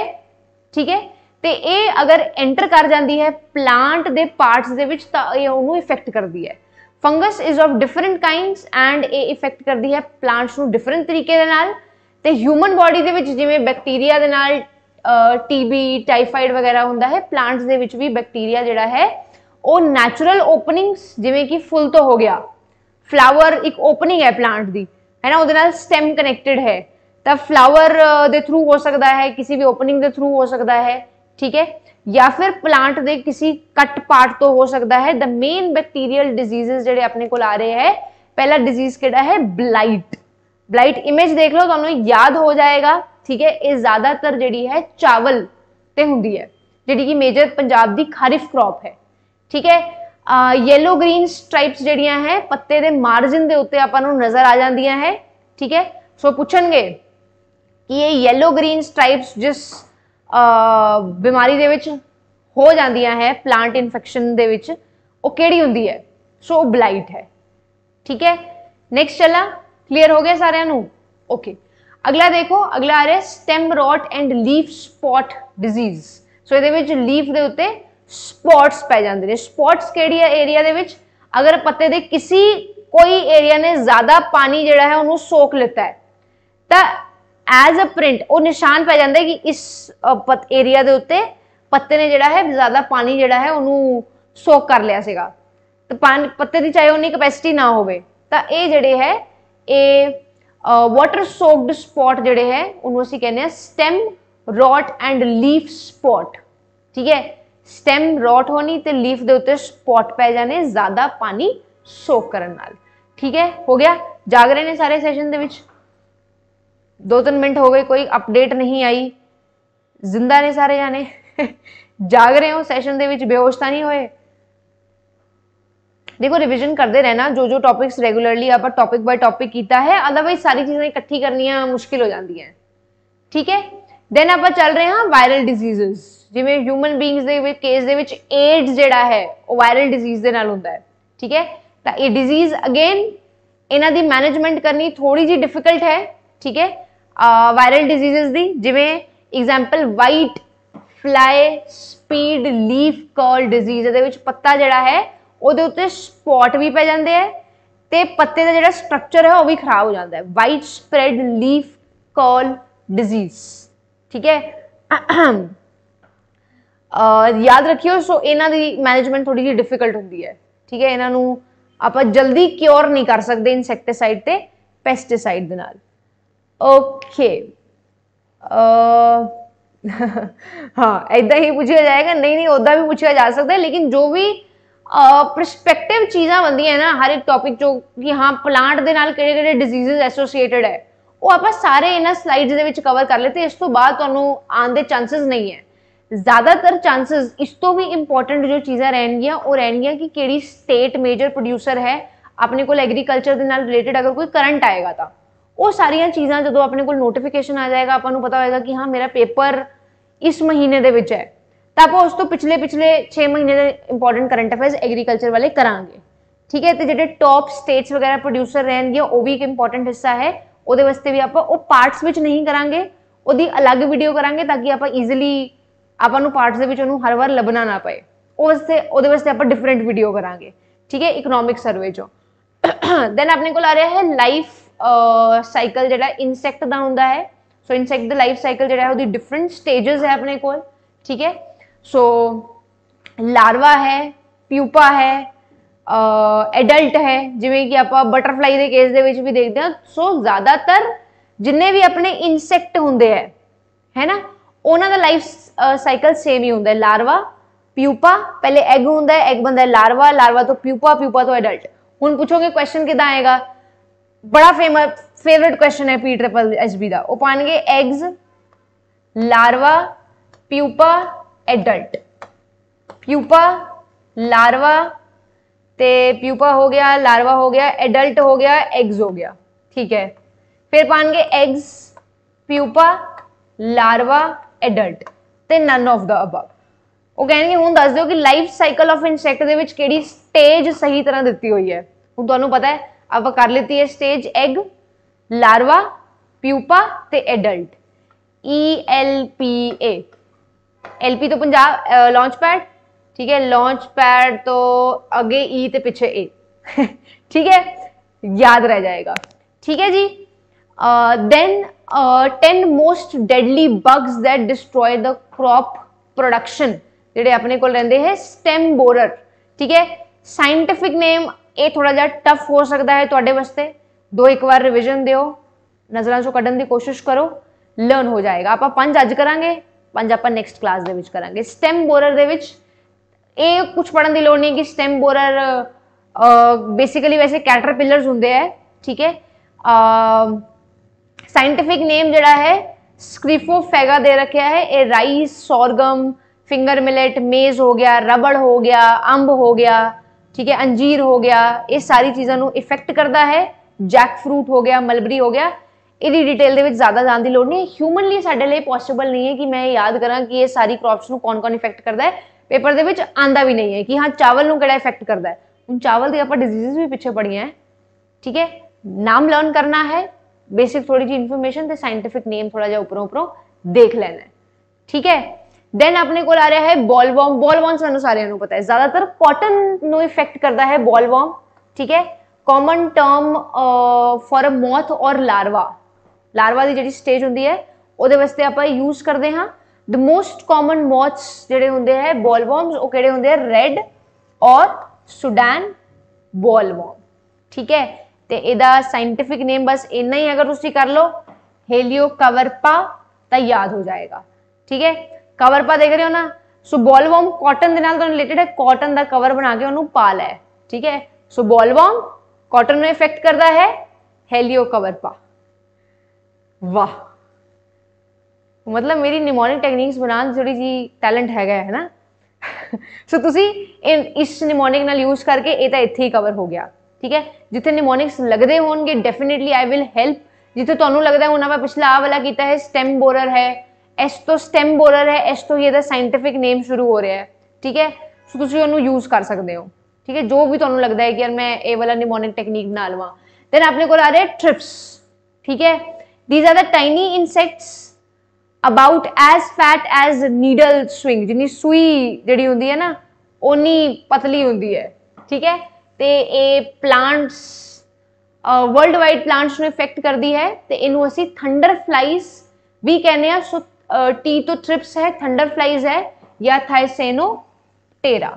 A: ਠੀਕ ਹੈ ਤੇ ਇਹ ਅਗਰ ਐਂਟਰ ਕਰ ਜਾਂਦੀ ਹੈ ਪਲਾਂਟ ਦੇ ਪਾਰਟਸ ਦੇ ਵਿੱਚ ਤਾਂ ਇਹ ਉਹਨੂੰ ਇਫੈਕਟ ਕਰਦੀ ਹੈ fungus is of different kinds and ਇਹ ਇਫੈਕਟ ਕਰਦੀ ਹੈ ਪਲਾਂਟਸ ਨੂੰ ਡਿਫਰੈਂਟ ਤਰੀਕੇ ਦੇ ਨਾਲ ਤੇ ਹਿਊਮਨ ਬਾਡੀ ਦੇ ਵਿੱਚ ਜਿਵੇਂ ਬੈਕਟੀਰੀਆ ਦੇ ਨਾਲ ਟੀਬੀ ਟਾਈਫਾਈਡ ਵਗੈਰਾ ਹੁੰਦਾ ਹੈ ਪਲਾਂਟਸ ਦੇ ਵਿੱਚ ਵੀ ਬੈਕਟੀਰੀਆ ਜਿਹੜਾ ਹੈ ਉਹ ਨੈਚੁਰਲ ਓਪਨਿੰਗਸ ਜਿਵੇਂ ਕਿ ਫੁੱਲ ਤੋਂ ਹੋ ਗਿਆ ਫਲਾਵਰ ਇੱਕ ਓਪਨਿੰਗ ਹੈ ਪਲਾਂਟ ਦੀ ਹੈ ਨਾ ਉਹਦੇ ਨਾਲ ਸਟੈਮ ਕਨੈਕਟਡ ਹੈ ਤਾਂ ਫਲਾਵਰ ਦੇ ਥਰੂ ਹੋ ਸਕਦਾ ਹੈ ਕਿਸੇ ਵੀ ਓਪਨਿੰਗ ਦੇ ਥਰੂ ਹੋ ਸਕਦਾ ਹੈ ਠੀਕ ਹੈ ਜਾਂ ਫਿਰ ਪਲਾਂਟ ਦੇ ਕਿਸੇ ਕੱਟ ਪਾਰਟ ਤੋਂ ਹੋ ਸਕਦਾ ਹੈ ਦ ਮੇਨ ਬੈਕਟੀਰੀਅਲ ਡਿਜ਼ੀਜ਼ਸ ਜਿਹੜੇ ਆਪਣੇ ਕੋਲ ਆ ਰਹੇ ਹੈ ਪਹਿਲਾ ਡਿਜ਼ੀਜ਼ ਕਿਹੜਾ ਹੈ ਬਲਾਈਟ ਬਲਾਈਟ ਇਮੇਜ ਦੇਖ ਲਓ ਤੁਹਾਨੂੰ ਯਾਦ ਹੋ ਜਾਏਗਾ ਠੀਕ ਹੈ ਇਹ ਜ਼ਿਆਦਾਤਰ ਜਿਹੜੀ ਹੈ ਚਾਵਲ ਤੇ ਹੁੰਦੀ ਹੈ ਜਿਹੜੀ ਕਿ ਮੇਜਰ ਪੰਜਾਬ ਦੀ ਖਾਰਿਫ ਕ੍ਰੌਪ ਹੈ ਠੀਕ ਹੈ ਯੈਲੋ ਗ੍ਰੀਨ ਸਟ੍ਰਾਈਪਸ ਜਿਹੜੀਆਂ ਹੈ ਪੱਤੇ ਦੇ ਮਾਰਜਨ ਦੇ ਉੱਤੇ ਆਪਾਂ ਨੂੰ ਨਜ਼ਰ ਆ ਜਾਂਦੀਆਂ ਹੈ ਠੀਕ ਹੈ ਸੋ ਪੁੱਛਣਗੇ ਕਿ ਇਹ ਯੈਲੋ ਗ੍ਰੀਨ ਸਟ੍ਰਾਈਪਸ ਜਿਸ ਬਿਮਾਰੀ ਦੇ ਵਿੱਚ ਹੋ ਜਾਂਦੀਆਂ ਹੈ ਪਲਾਂਟ ਇਨਫੈਕਸ਼ਨ ਦੇ ਵਿੱਚ ਉਹ ਕਿਹੜੀ ਹੁੰਦੀ ਹੈ ਸੋ ਬਲਾਈਟ ਹੈ ਠੀਕ ਹੈ ਨੈਕਸਟ ਚਲਾ ਕਲੀਅਰ ਹੋ ਗਿਆ ਸਾਰਿਆਂ ਨੂੰ ਓਕੇ ਅਗਲਾ ਦੇਖੋ ਅਗਲਾ ਆ ਰਿਹਾ stem rot and leaf spot disease so ਇਹਦੇ ਵਿੱਚ ਲੀਫ ਦੇ ਉੱਤੇ ਸਪੌਟਸ ਪੈ ਜਾਂਦੇ ਨੇ ਸਪੌਟਸ ਕਿਹੜੀ ਹੈ ਏਰੀਆ ਦੇ ਵਿੱਚ ਅਗਰ ਪੱਤੇ ਦੇ ਕਿਸੇ ਕੋਈ ਏਰੀਆ ਨੇ ਜ਼ਿਆਦਾ ਪਾਣੀ ਜਿਹੜਾ ਹੈ ਉਹਨੂੰ ਸੋਖ ਲਿੱਤਾ ਹੈ ਤਾਂ ਐਜ਼ ਅ ਪ੍ਰਿੰਟ ਉਹ ਨਿਸ਼ਾਨ ਪੈ ਜਾਂਦਾ ਕਿ ਇਸ ਏਰੀਆ ਦੇ ਉੱਤੇ ਪੱਤੇ ਨੇ ਜਿਹੜਾ ਹੈ ਜ਼ਿਆਦਾ ਪਾਣੀ ਜਿਹੜਾ ਹੈ ਉਹਨੂੰ ਸੋਖ ਕਰ ਲਿਆ ਸੀਗਾ ਤਾਂ ਪੱਤੇ ਦੀ ਚਾਹੇ ਉਹਨੀ ਕੈਪੈਸਿਟੀ ਨਾ ਹੋਵੇ ਤਾਂ ਇਹ ਜਿਹੜੇ ਹੈ ਇਹ ਵਾਟਰ ਸੋਕਡ ਸਪੌਟ ਜਿਹੜੇ ਹੈ ਉਹਨੂੰ ਅਸੀਂ ਕਹਿੰਦੇ ਆ stem rot and leaf spot ਠੀਕ ਹੈ ਸਟੈਮ ਰੌਟ ਹੋਣੀ ਤੇ ਲੀਫ ਦੇ ਉੱਤੇ ਸਪੌਟ ਪੈ ਜਾਣੇ ਜ਼ਿਆਦਾ ਪਾਣੀ ਸੋਕ ਕਰਨ ਨਾਲ ਠੀਕ ਹੈ ਹੋ ਗਿਆ ਜਾਗ ਰਹੇ ਨੇ ਸਾਰੇ ਸੈਸ਼ਨ ਦੇ ਵਿੱਚ 2-3 ਮਿੰਟ ਹੋ ਗਏ ਕੋਈ ਅਪਡੇਟ ਨਹੀਂ ਆਈ ਜ਼ਿੰਦਾ ਨੇ ਸਾਰੇ ਜਾਣੇ ਜਾਗ ਰਹੇ ਹੋ ਸੈਸ਼ਨ ਦੇ ਵਿੱਚ ਬੇਹੋਸ਼ ਤਾਂ ਨਹੀਂ ਹੋਏ ਦੇਖੋ ਰਿਵੀਜ਼ਨ ਕਰਦੇ ਰਹਿਣਾ ਜੋ ਜੋ टॉपिक्स ਰੈਗੂਲਰਲੀ ਆਪਾਂ टॉपिक ਬਾਈ टॉपिक ਕੀਤਾ ਹੈ ਅਦਰਵਾਈਜ਼ ਸਾਰੀ ਚੀਜ਼ਾਂ ਇਕੱਠੀ ਕਰਨੀਆਂ ਮੁਸ਼ਕਿਲ ਹੋ ਜਾਂਦੀਆਂ ਠੀਕ ਹੈ ਦੈਨ ਆਪਾਂ ਚੱਲ ਰਹੇ ਹਾਂ ਵਾਇਰਲ ਡਿਜ਼ੀਜ਼ਸ ਜਿਵੇਂ ਹਿਊਮਨ ਬੀਇੰਗਸ ਦੇ ਵਿੱਚ ਕੇਸ ਦੇ ਵਿੱਚ ਏਡਜ਼ ਜਿਹੜਾ ਹੈ ਉਹ ਵਾਇਰਲ ਡਿਜ਼ੀਜ਼ ਦੇ ਨਾਲ ਹੁੰਦਾ ਹੈ ਠੀਕ ਹੈ ਤਾਂ ਇਹ ਡਿਜ਼ੀਜ਼ ਅਗੇਨ ਇਹਨਾਂ ਦੀ ਮੈਨੇਜਮੈਂਟ ਕਰਨੀ ਥੋੜੀ ਜੀ ਡਿਫਿਕਲਟ ਹੈ ਠੀਕ ਹੈ ਵਾਇਰਲ ਡਿਜ਼ੀਜ਼ਸ ਦੀ ਜਿਵੇਂ example white fly spread leaf curl disease ਦੇ ਵਿੱਚ ਪੱਤਾ ਜਿਹੜਾ ਹੈ ਉਹਦੇ ਉੱਤੇ ਸਪੌਟ ਵੀ ਪੈ ਜਾਂਦੇ ਆ ਤੇ ਪੱਤੇ ਦਾ ਜਿਹੜਾ ਸਟਰਕਚਰ ਹੈ ਉਹ ਵੀ ਖਰਾਬ ਹੋ ਜਾਂਦਾ ਹੈ wide spread leaf curl disease ਠੀਕ ਹੈ ਅ ਯਾਦ ਰੱਖਿਓ ਸੋ ਇਹਨਾਂ ਦੀ ਮੈਨੇਜਮੈਂਟ ਥੋੜੀ ਜਿਹੀ ਡਿਫਿਕਲਟ ਹੁੰਦੀ ਹੈ ਠੀਕ ਹੈ ਇਹਨਾਂ ਨੂੰ ਆਪਾਂ ਜਲਦੀ ਕਿਉਰ ਨਹੀਂ ਕਰ ਸਕਦੇ ਇਨਸੈਕਟੀਸਾਈਡ ਤੇ ਪੈਸਟੀਸਾਈਡ ਦੇ ਨਾਲ ਓਕੇ ਅ ਹਾਂ ਐਦਾਂ ਹੀ ਪੁੱਛਿਆ ਜਾਏਗਾ ਨਹੀਂ ਨਹੀਂ ਉਦਾਂ ਵੀ ਪੁੱਛਿਆ ਜਾ ਸਕਦਾ ਹੈ ਲੇਕਿਨ ਜੋ ਵੀ ਪਰਸਪੈਕਟਿਵ ਚੀਜ਼ਾਂ ਬੰਦੀਆਂ ਨਾ ਹਰ ਇੱਕ ਟੌਪਿਕ ਜੋ ਕਿ ਹਾਂ ਪਲਾਂਟ ਦੇ ਨਾਲ ਕਿਹੜੇ ਕਿਹੜੇ ਡਿਜ਼ੀਜ਼ਸ ਐਸੋਸੀਏਟਡ ਹੈ ਉਹ ਆਪਾਂ ਸਾਰੇ ਇਹਨਾਂ ਸਲਾਈਡਸ ਦੇ ਵਿੱਚ ਕਵਰ ਕਰ ਲਏ ਤੇ ਇਸ ਤੋਂ ਬਾਅਦ ਤੁਹਾਨੂੰ ਆਉਣ ਦੇ ਚਾਂਸਸ ਨਹੀਂ ਹੈ ਜ਼ਿਆਦਾਤਰ ਚਾਂਸਸ ਇਸ ਤੋਂ ਵੀ ਇੰਪੋਰਟੈਂਟ ਜੋ ਚੀਜ਼ਾਂ ਰਹਿਣਗੀਆਂ ਉਹ ਰਹਿਣਗੀਆਂ ਕਿ ਕਿਹੜੀ ਸਟੇਟ ਮੇਜਰ ਪ੍ਰੋਡਿਊਸਰ ਹੈ ਆਪਣੇ ਕੋਲ ਐਗਰੀਕਲਚਰ ਦੇ ਨਾਲ ਰਿਲੇਟਡ ਅਗਰ ਕੋਈ ਕਰੰਟ ਆਏਗਾ ਤਾਂ ਉਹ ਸਾਰੀਆਂ ਚੀਜ਼ਾਂ ਜਦੋਂ ਆਪਣੇ ਕੋਲ ਨੋਟੀਫਿਕੇਸ਼ਨ ਆ ਜਾਏਗਾ ਆਪਾਂ ਨੂੰ ਪਤਾ ਹੋਏਗਾ ਕਿ ਹਾਂ ਮੇਰਾ ਪੇਪਰ ਇਸ ਮਹੀਨੇ ਦੇ ਵਿੱਚ ਹੈ ਤਾਂ ਆਪਾਂ ਉਸ ਤੋਂ ਪਿਛਲੇ ਪਿਛਲੇ 6 ਮਹੀਨੇ ਦੇ ਇੰਪੋਰਟੈਂਟ ਕਰੰਟ ਅਫੇਅਰਸ ਐਗਰੀਕਲਚਰ ਵਾਲੇ ਕਰਾਂਗੇ ਠੀਕ ਹੈ ਤੇ ਜਿਹੜੇ ਟੌਪ ਸਟੇਟਸ ਵਗੈਰਾ ਪ੍ਰੋਡਿਊਸਰ ਰਹਿਣਗੇ ਉਹ ਵੀ ਇੱਕ ਇੰਪੋਰਟੈਂਟ ਹਿੱਸਾ ਹੈ ਉਹਦੇ ਵਾਸਤੇ ਵੀ ਆਪਾਂ ਉਹ ਪਾਰਟਸ ਵਿੱਚ ਨਹੀਂ ਕਰਾਂਗੇ ਉਹਦੀ ਅਲੱਗ ਵੀਡੀਓ ਕਰਾਂਗੇ ਤਾਂ ਕਿ ਆਪਾਂ ਈਜ਼ੀਲੀ ਆਪਾਂ ਨੂੰ ਪਾਰਟਸ ਦੇ ਵਿੱਚ ਉਹਨੂੰ ਹਰ ਵਾਰ ਲੱਭਣਾ ਨਾ ਪਏ ਤੇ ਉਹਦੇ ਵਾਸਤੇ ਆਪਾਂ ਡਿਫਰੈਂਟ ਵੀਡੀਓ ਕਰਾਂਗੇ ਠੀਕ ਹੈ ਇਕਨੋਮਿਕ ਸਰਵੇ ਜੋ ਦੈਨ ਆਪਣੇ ਕੋਲ ਆ ਰਿਹਾ ਹੈ ਲਾਈਫ ਸਾਈਕਲ ਜਿਹੜਾ ਇਨਸੈਕਟ ਦਾ ਹੁੰਦਾ ਹੈ ਸੋ ਇਨਸੈਕਟ ਦਾ ਲਾਈਫ ਸਾਈਕਲ ਜਿਹੜਾ ਹੈ ਉਹਦੀ ਡਿਫਰੈਂਟ ਸਟੇजेस ਹੈ ਆਪਣੇ ਕੋਲ ਠੀਕ ਹੈ सो ਲਾਰਵਾ ਹੈ ਪਿਊਪਾ ਹੈ ਐਡਲਟ है जिमें कि आप बटरफ्लाई ਦੇ ਕੇਸ ਦੇ ਵਿੱਚ ਵੀ ਦੇਖਦੇ ਹਾਂ ਸੋ ਜ਼ਿਆਦਾਤਰ ਜਿੰਨੇ ਵੀ ਆਪਣੇ ਇਨਸੈਕਟ ਹੁੰਦੇ ਹੈ ਹੈਨਾ ਉਹਨਾਂ ਦਾ ਲਾਈਫ ਸਾਈਕਲ ਸੇਮ ਹੀ ਹੁੰਦਾ ਹੈ ਲਾਰਵਾ प्यूपा पहले एग हों एग बनता है लार्वा लार्वा तो प्यूपा प्यूपा तो एडल्ट हूँ पूछोगे क्वेश्चन कि आएगा बड़ा फेम फेवरेट क्वेश्चन है पी ट्रिपल एच बी का वह पाएंगे eggs larva pupa adult pupa larva ਤੇ ਪਿਊਪਾ ਹੋ ਗਿਆ ਲਾਰਵਾ ਹੋ ਗਿਆ ਐਡਲਟ ਹੋ ਗਿਆ ਐਗਸ ਹੋ ਗਿਆ ਠੀਕ ਹੈ ਫਿਰ ਪਾਣਗੇ ਐਗਸ ਪਿਊਪਾ ਲਾਰਵਾ ਐਡਲਟ ਤੇ ਨਨ ਆਫ ਦਾ ਅਬਵ ਉਹ ਕਹਿੰਦੇ ਹੁਣ ਦੱਸ ਦਿਓ ਕਿ ਲਾਈਫ ਸਾਈਕਲ ਆਫ ਇਨਸੈਕਟ ਦੇ ਵਿੱਚ ਕਿਹੜੀ ਸਟੇਜ ਸਹੀ ਤਰ੍ਹਾਂ ਦਿੱਤੀ ਹੋਈ ਹੈ ਹੁਣ ਤੁਹਾਨੂੰ ਪਤਾ ਹੈ ਆਪਾਂ ਕਰ ਲਈਤੀ ਹੈ ਸਟੇਜ ਐਗ ਲਾਰਵਾ ਪਿਊਪਾ ਤੇ adult E L P A L ਤੋਂ ਪੰਜਾਬ ਲਾਂਚ ਪੈਡ ਠੀਕ ਹੈ ਲਾਂਚ ਪੈਡ ਤੋਂ ਅੱਗੇ ਈ e ਤੇ ਪਿੱਛੇ ਏ ਠੀਕ ਹੈ ਯਾਦ ਰਹਿ ਜਾਏਗਾ ਠੀਕ ਹੈ ਜੀ uh then 10 most deadly bugs that destroy the crop production ਜਿਹੜੇ ਆਪਣੇ ਕੋਲ ਰਹਿੰਦੇ ਹੈ ਸਟੈਮ ਬੋਰਰ ਠੀਕ ਹੈ ਸਾਇੰਟਿਫਿਕ ਨੇਮ ਇਹ ਥੋੜਾ ਜਿਹਾ ਟਫ ਹੋ ਸਕਦਾ ਹੈ ਤੁਹਾਡੇ ਵਾਸਤੇ ਦੋ ਇੱਕ ਵਾਰ ਰਿਵੀਜ਼ਨ ਦਿਓ ਨਜ਼ਰਾਂ ਚੋਂ ਕੱਢਣ ਦੀ ਕੋਸ਼ਿਸ਼ ਕਰੋ ਲਰਨ ਹੋ ਜਾਏਗਾ ਆਪਾਂ ਪੰਜ ਅੱਜ ਕਰਾਂਗੇ ਪੰਜ ਆਪਾਂ ਨੈਕਸਟ ਕਲਾਸ ਦੇ ਵਿੱਚ ਕਰਾਂਗੇ ਸਟੈਮ ਬੋਰਰ ਦੇ ਵਿੱਚ ਇਹ ਕੁਝ ਪੜਨ ਦੀ ਲੋੜ ਨਹੀਂ ਕਿ ਸਟੈਮ ਬੋਰਰ ਬੇਸਿਕਲੀ ਵੈਸੇ ਕੈਟਰਪਿਲਰਸ ਹੁੰਦੇ ਆ ਠੀਕ ਹੈ ਸਾਇੰਟਿਫਿਕ ਨੇਮ ਜਿਹੜਾ ਹੈ ਸਕ੍ਰਿਫੋਫੈਗਾ ਦੇ ਰੱਖਿਆ ਹੈ ਇਹ ਰਾਈਸ ਸੌਰਗਮ ਫਿੰਗਰ ਮਿਲੇਟ ਮੇਜ਼ ਹੋ ਗਿਆ ਰਬੜ ਹੋ ਗਿਆ ਅੰਬ ਹੋ ਗਿਆ ਠੀਕ ਹੈ ਅੰਜੀਰ ਹੋ ਗਿਆ ਇਹ ਸਾਰੀ ਚੀਜ਼ਾਂ ਨੂੰ ਇਫੈਕਟ ਕਰਦਾ ਹੈ ਜੈਕ ਫਰੂਟ ਹੋ ਗਿਆ ਮਲਬਰੀ ਹੋ ਗਿਆ ਇਹਦੀ ਡਿਟੇਲ ਦੇ ਵਿੱਚ ਜ਼ਿਆਦਾ ਜਾਣ ਦੀ ਲੋੜ ਨਹੀਂ ਹੈ ਹਿਊਮਨਲੀ ਸਾਡੇ ਲਈ ਪੋਸੀਬਲ ਨਹੀਂ ਹੈ ਕਿ ਮੈਂ ਯਾਦ ਕਰਾਂ ਕਿ ਇਹ ਸਾਰੀ ਕ੍ਰੌਪਸ ਨੂੰ ਕੌਣ-ਕੌਣ ਇਫੈਕਟ ਕਰਦਾ ਹੈ ਪੇਪਰ ਦੇ ਵਿੱਚ ਆਂਦਾ ਵੀ ਨਹੀਂ ਹੈ ਕਿ ਹਾਂ ਚਾਵਲ ਨੂੰ ਕਿਹੜਾ ਇਫੈਕਟ ਕਰਦਾ ਹੈ ਹੁਣ ਚਾਵਲ ਦੇ ਆਪਾਂ ਡਿਜ਼ੀਜ਼ਸ ਵੀ ਪਿੱਛੇ ਪੜੀਆਂ ਹੈ ਠੀਕ ਹੈ ਨਾਮ ਲਰਨ ਕਰਨਾ ਹੈ ਬੇਸਿਕ ਥੋੜੀ ਜੀ ਇਨਫੋਰਮੇਸ਼ਨ ਤੇ ਸਾਇੰਟਿਫਿਕ ਨੇਮ ਥੋੜਾ ਜਿਹਾ ਉੱਪਰੋਂ ਉੱਪਰੋਂ ਦੇਖ ਲੈਣਾ ਹੈ ਠੀਕ ਹੈ ਦੈਨ ਆਪਣੇ ਕੋਲ ਆ ਰਿਹਾ ਹੈ ਬੋਲਵਰਮ ਬੋਲਵਮ ਸਾਨੂੰ ਸਾਰਿਆਂ ਨੂੰ ਪਤਾ ਹੈ ਜ਼ਿਆਦਾਤਰ ਕਾਟਨ ਨੂੰ ਇਫੈਕਟ ਕਰਦਾ ਹੈ ਬੋਲਵਰਮ ਠੀਕ ਹੈ common term for uh moth or larva larva ਦੀ ਜਿਹੜੀ ਸਟੇਜ ਹੁੰਦੀ ਹੈ ਉਹਦੇ ਵਾਸਤੇ ਆਪਾਂ ਯੂਜ਼ ਕਰਦੇ ਹਾਂ ਦ ਮੋਸਟ ਕਾਮਨ ਮੌਥਸ ਜਿਹੜੇ ਹੁੰਦੇ ਹੈ ਬੋਲਵਰਮਸ ਉਹ ਕਿਹੜੇ ਹੁੰਦੇ ਹੈ ਰੈੱਡ ਔਰ ਸੁਡਾਨ ਬੋਲਵਰਮ ਠੀਕ ਹੈ ਤੇ ਇਹਦਾ ਸਾਇੰਟਿਫਿਕ ਨੇਮ ਬਸ ਇੰਨਾ ਹੀ ਅਗਰ ਤੁਸੀਂ ਕਰ ਲਓ ਹੈਲੀਓ ਕਵਰਪਾ ਤਾਂ ਯਾਦ ਹੋ ਜਾਏਗਾ ਠੀਕ ਹੈ ਕਵਰਪਾ ਦੇਖ ਰਹੇ ਹੋ ਨਾ ਸੋ ਬੋਲਵਰਮ ਕਾਟਨ ਦੇ ਨਾਲ ਰਿਲੇਟਡ ਹੈ ਕਾਟਨ ਦਾ ਕਵਰ ਬਣਾ ਕੇ ਉਹਨੂੰ ਪਾਲ ਹੈ ਠੀਕ ਹੈ ਸੋ ਬੋਲਵਰਮ ਕਾਟਨ ਨੂੰ ਇਫੈਕਟ ਕਰਦਾ ਹੈ ਹੈਲੀਓ ਕਵਰਪਾ ਵਾਹ ਮਤਲਬ ਮੇਰੀ ਨਿਮੋਨਿਕ ਟੈਕਨੀਕਸ ਬਣਾਉਣ ਜਿਹੜੀ ਜੀ ਟੈਲੈਂਟ ਹੈਗਾ ਹੈ ਨਾ ਸੋ ਤੁਸੀਂ ਇਸ ਨਿਮੋਨਿਕ ਨਾਲ ਯੂਜ਼ ਕਰਕੇ ਇਹ ਤਾਂ ਇੱਥੇ ਹੀ ਕਵਰ ਹੋ ਗਿਆ ਠੀਕ ਹੈ ਜਿੱਥੇ ਨਿਮੋਨਿਕਸ ਲੱਗਦੇ ਹੋਣਗੇ ਡੈਫੀਨਿਟਲੀ ਆਈ ਵਿਲ ਹੈਲਪ ਜਿੱਥੇ ਤੁਹਾਨੂੰ ਲੱਗਦਾ ਹੋਣਾ ਮੈਂ ਪਿਛਲਾ ਆ ਵਾਲਾ ਕੀਤਾ ਹੈ ਸਟੈਮ ਬੋਰਰ ਹੈ ਐਸ ਤੋਂ ਸਟੈਮ ਬੋਰਰ ਹੈ ਐਸ ਤੋਂ ਇਹਦਾ ਸਾਇੰਟਿਫਿਕ ਨੇਮ ਸ਼ੁਰੂ ਹੋ ਰਿਹਾ ਹੈ ਠੀਕ ਹੈ ਸੋ ਤੁਸੀਂ ਉਹਨੂੰ ਯੂਜ਼ ਕਰ ਸਕਦੇ ਹੋ ਠੀਕ ਹੈ ਜੋ ਵੀ ਤੁਹਾਨੂੰ ਲੱਗਦਾ ਹੈ ਕਿ ਯਾਰ ਮੈਂ ਇਹ ਵਾਲਾ ਨਿਮੋਨਿਕ ਟੈਕਨੀਕ ਬਣਾ ਲਵਾਂ ਦੈਨ ਆਪਣੇ ਕੋਲ ਆ ਰਿਹਾ ਟ੍ਰਿਪਸ ਠੀਕ ਹੈ These are the tiny insects about as fat as needle swing ਜਿਨੀ ਸੂਈ ਜਿਹੜੀ ਹੁੰਦੀ ਹੈ ਨਾ ਓਨੀ ਪਤਲੀ ਹੁੰਦੀ ਹੈ ਠੀਕ ਹੈ ਤੇ ਇਹ ਪਲਾਂਟਸ ਵਰਲਡ ਵਾਈਡ ਪਲਾਂਟਸ ਨੂੰ ਇਫੈਕਟ ਕਰਦੀ ਹੈ ਤੇ ਇਹਨੂੰ ਅਸੀਂ ਥੰਡਰ ਫਲਾਈਜ਼ ਵੀ ਕਹਿੰਦੇ ਆ ਸੋ ਟੀ ਤੋਂ ਥ੍ਰਿਪਸ ਹੈ ਥੰਡਰ ਫਲਾਈਜ਼ ਹੈ ਜਾਂ ਥਾਈਸੇਨੋ ਟੇਰਾ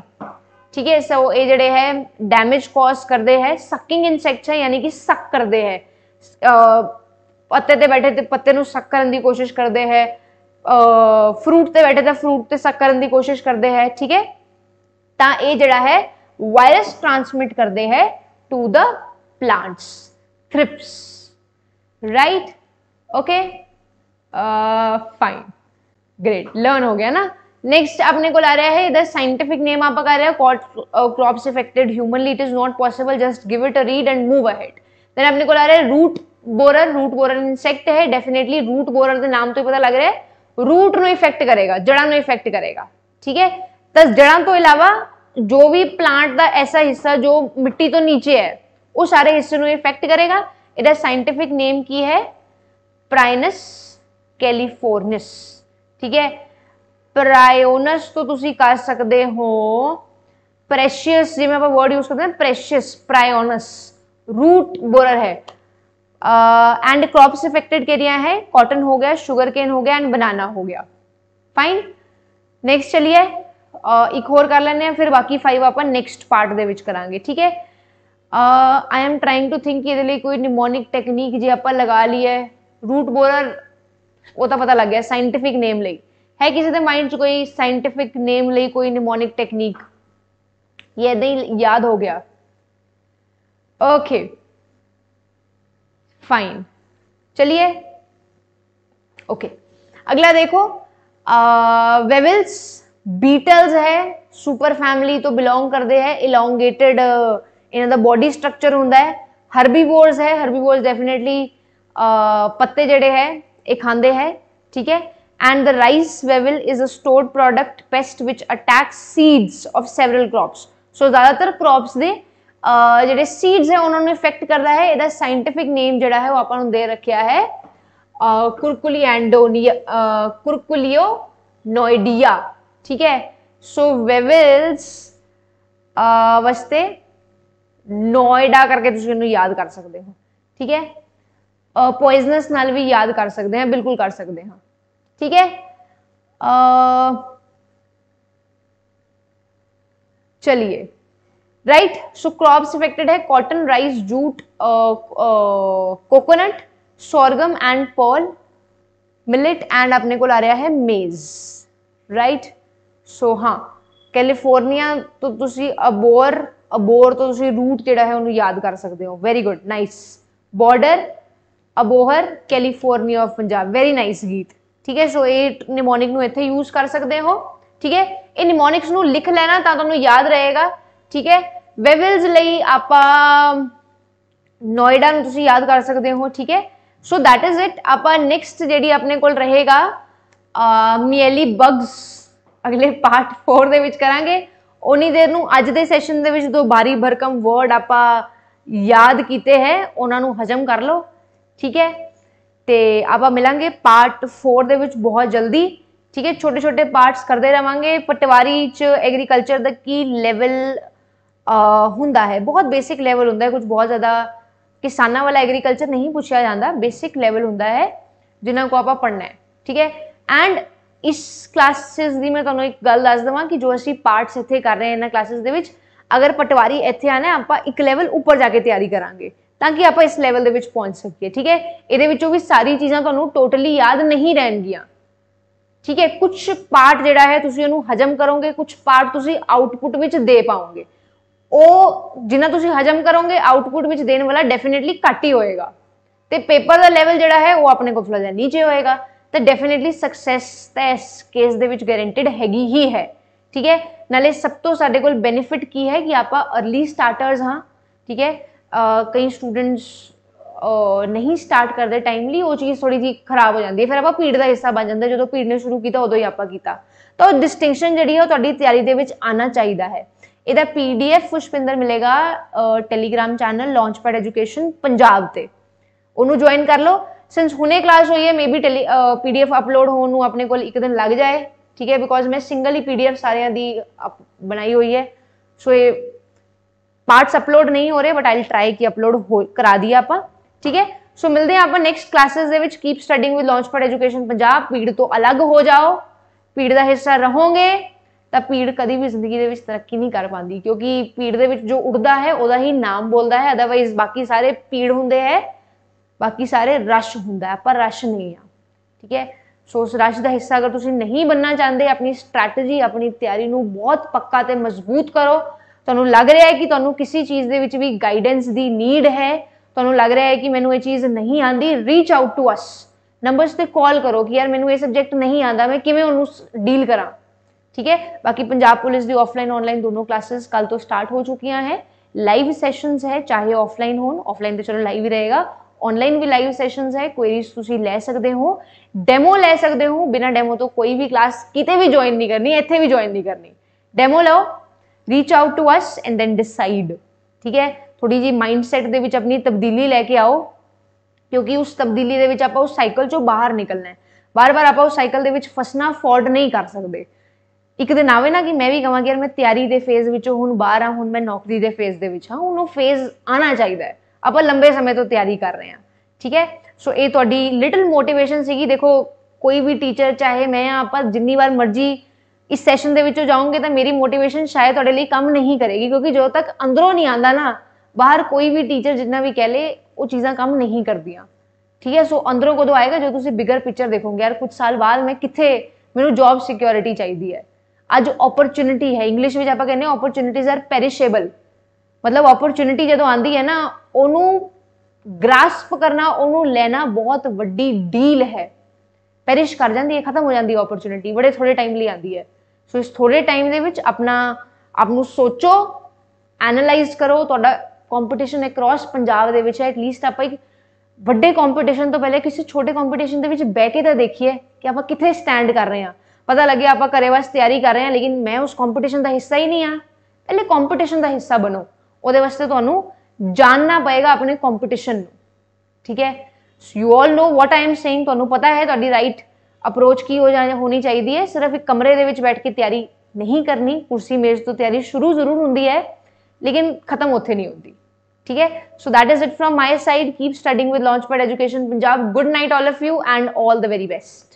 A: ਠੀਕ ਹੈ ਸੋ ਇਹ ਜਿਹੜੇ ਹੈ ਡੈਮੇਜ ਕਾਸ ਕਰਦੇ ਹੈ ਸਕਿੰਗ ਇਨਸੈਕਟਸ ਹੈ ਯਾਨੀ ਕਿ ਸੱਕ ਕਰਦੇ ਹੈ पत्ते ते बैठे तो पत्ते सक करन की कोशिश करते हैं फ्रूट ते बैठे तो फ्रूट ते सक करन की कोशिश करते हैं ठीक है तो यह जड़ा है वायरस ट्रांसमिट करते हैं to the plants thrips right okay fine great learn हो गया ना नेक्स्ट अपने को आ रहा है इधर साइंटिफिक नेम आप कह रहे हैं crops affected humanly it is not possible just give it a read and move ahead then अपने को ला रहे हैं root borer root borer insect है डेफिनेटली रूट बोरर का नाम तो पता लग रहा है रूट नो इफेक्ट करेगा जड़ा नो इफेक्ट करेगा ठीक है तो जड़ा तो इलावा जो भी प्लांट का ऐसा हिस्सा जो मिट्टी तो नीचे है वो सारे हिस्से नो इफेक्ट करेगा इधर साइंटिफिक नेम की है प्राइनस कैलिफोर्निस ठीक है प्रायोनस तो ਤੁਸੀਂ ਕਰ सकते हो प्रेशियस ਜਿਵੇਂ ਆਪਾਂ ਵਰਡ ਯੂਜ਼ ਕਰਦੇ ਹਾਂ ਪ੍ਰੈਸ਼ੀਅਸ ਪ੍ਰਾਇਓਨਸ ਰੂਟ ਬੋਰਰ ਹੈ एंड क्रॉप इफेक्टेड एरिया है कॉटन हो गया शुगर केन हो गया एंड बनाना हो गया फाइन नेक्स्ट चलिए एक और कर लेने फिर बाकी फाइव अपन नेक्स्ट पार्ट के करा ठीक है I am trying to think ये कोई निमोनिक टेक्निक जो आप लगा ली है रूट बोलर वो तो पता लग गया साइंटिफिक नेम ले है किसी के माइंड कोई साइंटिफिक नेम ले कोई निमोनिक टेक्निक ये याद हो गया ओके okay. फाइन चलिए ओके अगला देखो वेविल्स बीटल्स है सुपर फैमिली तो बिलोंग करते हैं इलोंगेटेड इन्हों बॉडी स्ट्रक्चर होंगे है वोर्स है वोर्स डेफिनेटली पत्ते जड़े है ये खाते हैं ठीक है and the rice weevil is a stored product pest which attacks seeds of several crops so ज़्यादातर क्रॉप्स दे ਜਿਹੜੇ ਸੀਡਸ ਹੈ ਉਹਨਾਂ ਨੂੰ ਇਫੈਕਟ ਕਰਦਾ ਹੈ ਇਹਦਾ ਸਾਇੰਟਿਫਿਕ ਨੇਮ ਜਿਹੜਾ ਹੈ ਉਹ ਆਪਾਂ ਨੂੰ ਦੇ ਰੱਖਿਆ ਹੈ ਕੁਰਕੁਲੀਐਂਡੋਨੀਆ ਕੁਰਕੁਲੀਓ ਨੋਇਡੀਆ ਠੀਕ ਹੈ ਸੋ ਵੇਵਲਸ ਵਸਤੇ ਨੋਇਡਾ ਕਰਕੇ ਤੁਸੀਂ ਇਹਨੂੰ ਯਾਦ ਕਰ ਸਕਦੇ ਹੋ ਠੀਕ ਹੈ ਪੋਇਜ਼ਨਸ ਨਾਲ ਵੀ ਯਾਦ ਕਰ ਸਕਦੇ ਹਾਂ ਬਿਲਕੁਲ ਕਰ ਸਕਦੇ ਹਾਂ ਠੀਕ ਹੈ ਅ ਚਲਿए राइट सो क्रॉप्स इफेक्टेड है cotton rice jute coconut sorghum and pearl millet and अपने को ला रहा है मेज ਰਾਈਟ ਸੋ ਹਾਂ ਕੈਲੀਫੋਰਨੀਆ ਤੋਂ ਤੁਸੀਂ ਅਬੋਰ ਅਬੋਰ ਤੋਂ ਤੁਸੀਂ ਰੂਟ ਜਿਹੜਾ ਹੈ ਉਹਨੂੰ ਯਾਦ ਕਰ ਸਕਦੇ ਹੋ very good nice border Abohar California of Punjab very nice ਗੀਤ ਠੀਕ ਹੈ ਸੋ ਇਹ ਨਿਮੋਨਿਕ ਨੂੰ ਇੱਥੇ ਯੂਜ਼ ਕਰ ਸਕਦੇ ਹੋ ਠੀਕ ਹੈ ਇਹ ਨਿਮੋਨਿਕਸ ਨੂੰ ਲਿਖ ਲੈਣਾ ਤਾਂ ਤੁਹਾਨੂੰ ਯਾਦ ਰਹੇਗਾ ਠੀਕ ਹੈ ਵੇਵਲਸ ਲਈ ਆਪਾਂ ਨੋਇਡਾ ਨੂੰ ਤੁਸੀਂ ਯਾਦ ਕਰ ਸਕਦੇ ਹੋ ਠੀਕ ਹੈ ਸੋ ਥੈਟ ਇਜ਼ ਇਟ ਆਪਾਂ ਨੈਕਸਟ ਜਿਹੜੀ ਆਪਣੇ ਕੋਲ ਰਹੇਗਾ ਮੀਲੀ ਬਗਸ ਅਗਲੇ ਪਾਰਟ 4 ਦੇ ਵਿੱਚ ਕਰਾਂਗੇ ਉਨੀ ਦੇਰ ਨੂੰ ਅੱਜ ਦੇ ਸੈਸ਼ਨ ਦੇ ਵਿੱਚ ਦੋ ਬਾਰੀ ਭਰਕਮ ਵਰਡ ਆਪਾਂ ਯਾਦ ਕੀਤੇ ਹੈ ਉਹਨਾਂ ਨੂੰ ਹਜਮ ਕਰ ਲਓ ਠੀਕ ਹੈ ਤੇ ਆਪਾਂ ਮਿਲਾਂਗੇ ਪਾਰਟ 4 ਦੇ ਵਿੱਚ ਬਹੁਤ ਜਲਦੀ ਠੀਕ ਹੈ ਛੋਟੇ ਛੋਟੇ ਪਾਰਟਸ ਕਰਦੇ ਰਵਾਂਗੇ ਪਟਵਾਰੀ ਚ ਐਗਰੀਕਲਚਰ ਦਾ ਕੀ ਲੈਵਲ ਹੁੰਦਾ ਹੈ ਬਹੁਤ ਬੇਸਿਕ ਲੈਵਲ ਹੁੰਦਾ ਹੈ ਕੁਝ ਬਹੁਤ ਜ਼ਿਆਦਾ ਕਿਸਾਨਾਂ ਵਾਲਾ ਐਗਰੀਕਲਚਰ ਨਹੀਂ ਪੁੱਛਿਆ ਜਾਂਦਾ ਬੇਸਿਕ ਲੈਵਲ ਹੁੰਦਾ ਹੈ ਜਿਨ੍ਹਾਂ ਕੋ ਆਪਾਂ ਪੜਨਾ ਹੈ ਠੀਕ ਹੈ ਐਂਡ ਇਸ ਕਲਾਸਿਸ ਦੀ ਮੈਂ ਤੁਹਾਨੂੰ ਇੱਕ ਗੱਲ ਦੱਸ ਦਵਾਂ ਕਿ ਜੋ ਅਸੀਂ ਪਾਰਟਸ ਇੱਥੇ ਕਰ ਰਹੇ ਹਾਂ ਇਹਨਾਂ ਕਲਾਸਿਸ ਦੇ ਵਿੱਚ ਅਗਰ ਪਟਵਾਰੀ ਇੱਥੇ ਆਣਾ ਆਪਾਂ ਇੱਕ ਲੈਵਲ ਉੱਪਰ ਜਾ ਕੇ ਤਿਆਰੀ ਕਰਾਂਗੇ ਤਾਂ ਕਿ ਆਪਾਂ ਇਸ ਲੈਵਲ ਦੇ ਵਿੱਚ ਪਹੁੰਚ ਸਕੀਏ ਠੀਕ ਹੈ ਇਹਦੇ ਵਿੱਚੋਂ ਵੀ ਸਾਰੀ ਚੀਜ਼ਾਂ ਤੁਹਾਨੂੰ ਟੋਟਲੀ ਯਾਦ ਨਹੀਂ ਰਹਿਣਗੀਆਂ ਠੀਕ ਹੈ ਕੁਝ ਪਾਰਟ ਜਿਹੜਾ ਹੈ ਤੁਸੀਂ ਉਹਨੂੰ ਹਜਮ ਕਰੋਗੇ ਕੁਝ ਪਾਰਟ ਤੁਸੀਂ ਆਊਟਪੁੱਟ ਵਿੱਚ ਦੇ ਪਾਓਗੇ ਉਹ ਜਿੰਨਾ ਤੁਸੀਂ ਹਜਮ ਕਰੋਗੇ ਆਊਟਪੁੱਟ ਵਿੱਚ ਦੇਣ ਵਾਲਾ ਡੈਫੀਨਿਟਲੀ ਘੱਟ ਹੀ ਹੋਏਗਾ ਤੇ ਪੇਪਰ ਦਾ ਲੈਵਲ ਜਿਹੜਾ ਹੈ ਉਹ ਆਪਣੇ ਕੋਲ ਫਲੱਜ ਨੀਚੇ ਹੋਏਗਾ ਤਾਂ ਡੈਫੀਨਿਟਲੀ ਸਕਸੈਸ ਤਾਂ ਇਸ ਕੇਸ ਦੇ ਵਿੱਚ ਗਾਰੰਟਿਡ ਹੈਗੀ ਹੀ ਹੈ ਠੀਕ ਹੈ ਨਾਲੇ ਸਭ ਤੋਂ ਸਾਡੇ ਕੋਲ ਬੈਨੀਫਿਟ ਕੀ ਹੈ ਕਿ ਆਪਾਂ अर्ਲੀ ਸਟਾਰਟਰਸ ਹਾਂ ਠੀਕ ਹੈ ਕਈ ਸਟੂਡੈਂਟਸ ਨਹੀਂ ਸਟਾਰਟ ਕਰਦੇ ਟਾਈਮਲੀ ਉਹ ਚੀਜ਼ ਥੋੜੀ ਜੀ ਖਰਾਬ ਹੋ ਜਾਂਦੀ ਹੈ ਫਿਰ ਆਪਾਂ ਪੀੜ ਦਾ ਹਿੱਸਾ ਬਣ ਜਾਂਦਾ ਜਦੋਂ ਪੀੜ ਨੇ ਸ਼ੁਰੂ ਕੀਤਾ ਉਦੋਂ ਹੀ ਆਪਾਂ ਕੀਤਾ ਤਾਂ ਡਿਸਟਿੰਕਸ਼ਨ ਜਿਹੜੀ ਹੈ ਉਹ ਤੁਹਾਡੀ ਤਿਆਰੀ ਦੇ ਵਿੱਚ ਆਣਾ ਚਾਹੀਦਾ ਹੈ ਇਹਦਾ ਪੀਡੀਐਫ ਪੁਸ਼ਪਿੰਦਰ ਮਿਲੇਗਾ Telegram channel launch education Punjab ਤੇ ਉਹਨੂੰ ਜੁਆਇਨ ਕਰ ਲਓ ਸਿੰਸ ਹੁਣੇ ਕਲਾਸ ਹੋਈ ਹੈ ਮੇਬੀ ਪੀਡੀਐਫ ਅਪਲੋਡ ਹੋਣ ਨੂੰ ਆਪਣੇ ਕੋਲ ਇੱਕ ਦਿਨ ਲੱਗ ਜਾਏ ਠੀਕ ਹੈ ਬਿਕੋਜ਼ ਮੈਂ ਸਿੰਗਲ ਹੀ ਪੀਡੀਐਫ ਸਾਰਿਆਂ ਦੀ ਬਣਾਈ ਹੋਈ ਹੈ ਸੋ ਇਹ ਪਾਰਟਸ ਅਪਲੋਡ ਨਹੀਂ ਹੋ ਰਹੇ ਬਟ ਆਈਲ ਟਰਾਈ ਕਿ ਅਪਲੋਡ ਕਰਾ ਦਈਏ ਆਪਾਂ ਠੀਕ ਹੈ ਸੋ ਮਿਲਦੇ ਹਾਂ ਆਪਾਂ ਨੈਕਸਟ ਕਲਾਸਿਸ ਦੇ ਵਿੱਚ keep studying with Launchpad education Punjab ਪੀੜ ਤੋਂ ਅਲੱਗ ਹੋ ਜਾਓ ਪੀੜ ਦਾ ਹਿੱਸਾ ਰਹੋਗੇ ਤਾਂ ਪੀੜ ਕਦੀ ਵੀ ਜ਼ਿੰਦਗੀ ਦੇ ਵਿੱਚ ਤਰੱਕੀ ਨਹੀਂ ਕਰ ਪਾਉਂਦੀ ਕਿਉਂਕਿ ਪੀੜ ਦੇ ਵਿੱਚ ਜੋ ਉੱਡਦਾ ਹੈ ਉਹਦਾ ਹੀ ਨਾਮ ਬੋਲਦਾ ਹੈ ਅਦਰਵਾਈਜ਼ ਬਾਕੀ ਸਾਰੇ ਪੀੜ ਹੁੰਦੇ ਹੈ ਬਾਕੀ ਸਾਰੇ ਰਸ਼ ਹੁੰਦਾ ਪਰ ਰਸ਼ ਨਹੀਂ ਆ ਠੀਕ ਹੈ ਸੋ ਉਸ ਰਸ਼ ਦਾ ਹਿੱਸਾ ਅਗਰ ਤੁਸੀਂ ਨਹੀਂ ਬੰਨਣਾ ਚਾਹੁੰਦੇ ਆਪਣੀ ਸਟ੍ਰੈਟਜੀ ਆਪਣੀ ਤਿਆਰੀ ਨੂੰ ਬਹੁਤ ਪੱਕਾ ਤੇ ਮਜ਼ਬੂਤ ਕਰੋ ਤੁਹਾਨੂੰ ਲੱਗ ਰਿਹਾ ਹੈ ਕਿ ਤੁਹਾਨੂੰ ਕਿਸੇ ਚੀਜ਼ ਦੇ ਵਿੱਚ ਵੀ ਗਾਈਡੈਂਸ ਦੀ ਨੀਡ ਹੈ ਤੁਹਾਨੂੰ ਲੱਗ ਰਿਹਾ ਹੈ ਕਿ ਮੈਨੂੰ ਇਹ ਚੀਜ਼ ਨਹੀਂ ਆਂਦੀ reach out to us numbers ਤੇ ਕਾਲ ਕਰੋ ਕਿ ਯਾਰ ਮੈਨੂੰ ਇਹ ਸਬਜੈਕਟ ਨਹੀਂ ਆਂਦਾ ਮੈਂ ਕਿਵੇਂ ਉਹਨੂੰ ਡੀਲ ਕਰਾਂ ਠੀਕ ਹੈ ਬਾਕੀ ਪੰਜਾਬ ਪੁਲਿਸ ਦੀ ਆਫਲਾਈਨ ਆਨਲਾਈਨ ਦੋਨੋਂ ਕਲਾਸਿਸ ਕੱਲ ਤੋਂ ਸਟਾਰਟ ਹੋ ਚੁੱਕੀਆਂ ਹੈ ਲਾਈਵ ਸੈਸ਼ਨਸ ਹੈ ਚਾਹੇ ਆਫਲਾਈਨ ਹੋਣ ਆਫਲਾਈਨ ਤੇ ਚਲੋ ਲਾਈਵ ਹੀ ਰਹੇਗਾ ਆਨਲਾਈਨ ਵੀ ਲਾਈਵ ਸੈਸ਼ਨਸ ਹੈ ਕੁਐਰੀਜ਼ ਤੁਸੀਂ ਲੈ ਸਕਦੇ ਹੋ ਡੈਮੋ ਲੈ ਸਕਦੇ ਹੋ ਬਿਨਾਂ ਡੈਮੋ ਤੋਂ ਕੋਈ ਵੀ ਕਲਾਸ ਕਿਤੇ ਵੀ ਜੁਆਇਨ ਨਹੀਂ ਕਰਨੀ ਇੱਥੇ ਵੀ ਜੁਆਇਨ ਨਹੀਂ ਕਰਨੀ ਡੈਮੋ ਲਓ reach out to us and then decide ਠੀਕ ਹੈ ਥੋੜੀ ਜੀ ਮਾਈਂਡਸੈਟ ਦੇ ਵਿੱਚ ਆਪਣੀ ਤਬਦੀਲੀ ਲੈ ਕੇ ਆਓ ਕਿਉਂਕਿ ਉਸ ਤਬਦੀਲੀ ਦੇ ਵਿੱਚ ਆਪਾਂ ਉਸ ਸਾਈਕਲ ਚੋਂ ਬਾਹਰ ਨਿਕਲਣਾ ਹੈ ਬਾਰ-ਬਾਰ ਆਪਾਂ ਉਸ ਸਾਈਕਲ ਦੇ ਵਿੱਚ ਫਸਣਾ ਫੋਰਡ ਨਹੀਂ ਕਰ ਸਕਦੇ ਇੱਕ ਦਿਨ ਆਵੇ ਨਾ ਕਿ ਮੈਂ ਵੀ ਕਹਾਂ ਕਿ ਯਾਰ ਮੈਂ ਤਿਆਰੀ ਦੇ ਫੇਜ਼ ਵਿੱਚੋਂ ਹੁਣ ਬਾਹਰ ਆ ਹੁਣ ਮੈਂ ਨੌਕਰੀ ਦੇ ਫੇਜ਼ ਦੇ ਵਿੱਚ ਹਾਂ ਹੁਣ ਉਹ ਫੇਜ਼ ਆਣਾ ਚਾਹੀਦਾ ਹੈ ਆਪਾਂ ਲੰਬੇ ਸਮੇਂ ਤੋਂ ਤਿਆਰੀ ਕਰ ਰਹੇ ਹਾਂ ਠੀਕ ਹੈ ਸੋ ਇਹ ਤੁਹਾਡੀ ਲਿਟਲ ਮੋਟੀਵੇਸ਼ਨ ਸੀਗੀ ਦੇਖੋ ਕੋਈ ਵੀ ਟੀਚਰ ਚਾਹੇ ਮੈਂ ਆਪਾਂ ਜਿੰਨੀ ਵਾਰ ਮਰਜ਼ੀ ਇਸ ਸੈਸ਼ਨ ਦੇ ਵਿੱਚੋਂ ਜਾਓਗੇ ਤਾਂ ਮੇਰੀ ਮੋਟੀਵੇਸ਼ਨ ਸ਼ਾਇਦ ਤੁਹਾਡੇ ਲਈ ਕੰਮ ਨਹੀਂ ਕਰੇਗੀ ਕਿਉਂਕਿ ਜੋ ਤੱਕ ਅੰਦਰੋਂ ਨਹੀਂ ਆਂਦਾ ਨਾ ਬਾਹਰ ਕੋਈ ਵੀ ਟੀਚਰ ਜਿੰਨਾ ਵੀ ਕਹਿ ਲੇ ਉਹ ਚੀਜ਼ਾਂ ਕੰਮ ਨਹੀਂ ਕਰਦੀਆਂ ਠੀਕ ਹੈ ਸੋ ਅੰਦਰੋਂ ਕਦੋਂ ਆਏਗਾ ਜਦੋਂ ਤੁਸੀਂ ਬਿਗਰ ਪਿਕਚਰ ਦੇਖੋਗੇ ਯਾਰ ਕੁਝ ਸਾਲ ਬਾਅਦ ਮੈਂ ਕਿੱਥੇ ਮੈਨੂੰ ਜੌਬ ਸਿਕਿਉਰਿਟੀ ਚਾਹੀਦੀ ਹੈ ਅੱਜ ਓਪਰਚ्युनिटी ਹੈ ਇੰਗਲਿਸ਼ ਵਿੱਚ ਆਪਾਂ ਕਹਿੰਦੇ ਓਪਰਚੁਨਿਟੀਜ਼ ਆਰ ਪੈਰਿਸ਼ੇਬਲ ਮਤਲਬ ਓਪਰਚੁਨਿਟੀ ਜਦੋਂ ਆਂਦੀ ਹੈ ਨਾ ਉਹਨੂੰ ਗ੍ਰਾਸਪ ਕਰਨਾ ਉਹਨੂੰ ਲੈਣਾ ਬਹੁਤ ਵੱਡੀ ਡੀਲ ਹੈ ਪੈਰਿਸ਼ ਕਰ ਜਾਂਦੀ ਹੈ ਖਤਮ ਹੋ ਜਾਂਦੀ ਹੈ ਓਪਰਚੁਨਿਟੀ ਬੜੇ ਥੋੜੇ ਟਾਈਮ ਲਈ ਆਂਦੀ ਹੈ ਸੋ ਇਸ ਥੋੜੇ ਟਾਈਮ ਦੇ ਵਿੱਚ ਆਪਣਾ ਆਪ ਨੂੰ ਸੋਚੋ ਐਨਲਾਈਜ਼ ਕਰੋ ਤੁਹਾਡਾ ਕੰਪੀਟੀਸ਼ਨ ਅਕ੍ਰੋਸ ਪੰਜਾਬ ਦੇ ਵਿੱਚ ਹੈ ਐਟ ਲੀਸਟ ਆਪਾਂ ਇੱਕ ਵੱਡੇ ਕੰਪੀਟੀਸ਼ਨ ਤੋਂ ਪਹਿਲੇ ਕਿਸੇ ਛੋਟੇ ਕੰਪੀਟੀਸ਼ਨ ਦੇ ਵਿੱਚ ਬੈਠ ਕੇ ਤਾਂ ਦੇਖੀਏ ਕਿ ਆਪਾਂ ਕਿੱਥੇ ਸਟੈਂਡ ਕਰ ਰਹੇ ਹਾਂ ਪਤਾ ਲੱਗੇ ਆਪਾਂ ਘਰੇ ਵਾਸਤੇ ਤਿਆਰੀ ਕਰ ਰਹੇ ਹਾਂ ਲੇਕਿਨ ਮੈਂ ਉਸ ਕੰਪੀਟੀਸ਼ਨ ਦਾ ਹਿੱਸਾ ਹੀ ਨਹੀਂ ਆ ਪਹਿਲੇ ਕੰਪੀਟੀਸ਼ਨ ਦਾ ਹਿੱਸਾ ਬਣੋ ਉਹਦੇ ਵਾਸਤੇ ਤੁਹਾਨੂੰ ਜਾਨਣਾ ਪਏਗਾ ਆਪਣੇ ਕੰਪੀਟੀਸ਼ਨ ਨੂੰ ਠੀਕ ਹੈ you all know what I am saying ਤੁਹਾਨੂੰ ਪਤਾ ਹੈ ਤੁਹਾਡੀ ਰਾਈਟ ਅਪਰੋਚ ਕੀ ਹੋ ਜਾਣੀ ਹੋਣੀ ਚਾਹੀਦੀ ਹੈ ਸਿਰਫ ਇੱਕ ਕਮਰੇ ਦੇ ਵਿੱਚ ਬੈਠ ਕੇ ਤਿਆਰੀ ਨਹੀਂ ਕਰਨੀ ਕੁਰਸੀ ਮੇਜ਼ ਤੋਂ ਤਿਆਰੀ ਸ਼ੁਰੂ ਜ਼ਰੂਰ ਹੁੰਦੀ ਹੈ ਲੇਕਿਨ ਖਤਮ ਉੱਥੇ ਨਹੀਂ ਹੁੰਦੀ ਠੀਕ ਹੈ so that is it from my side keep studying with Launchpad education Punjab good night all of you and all the very best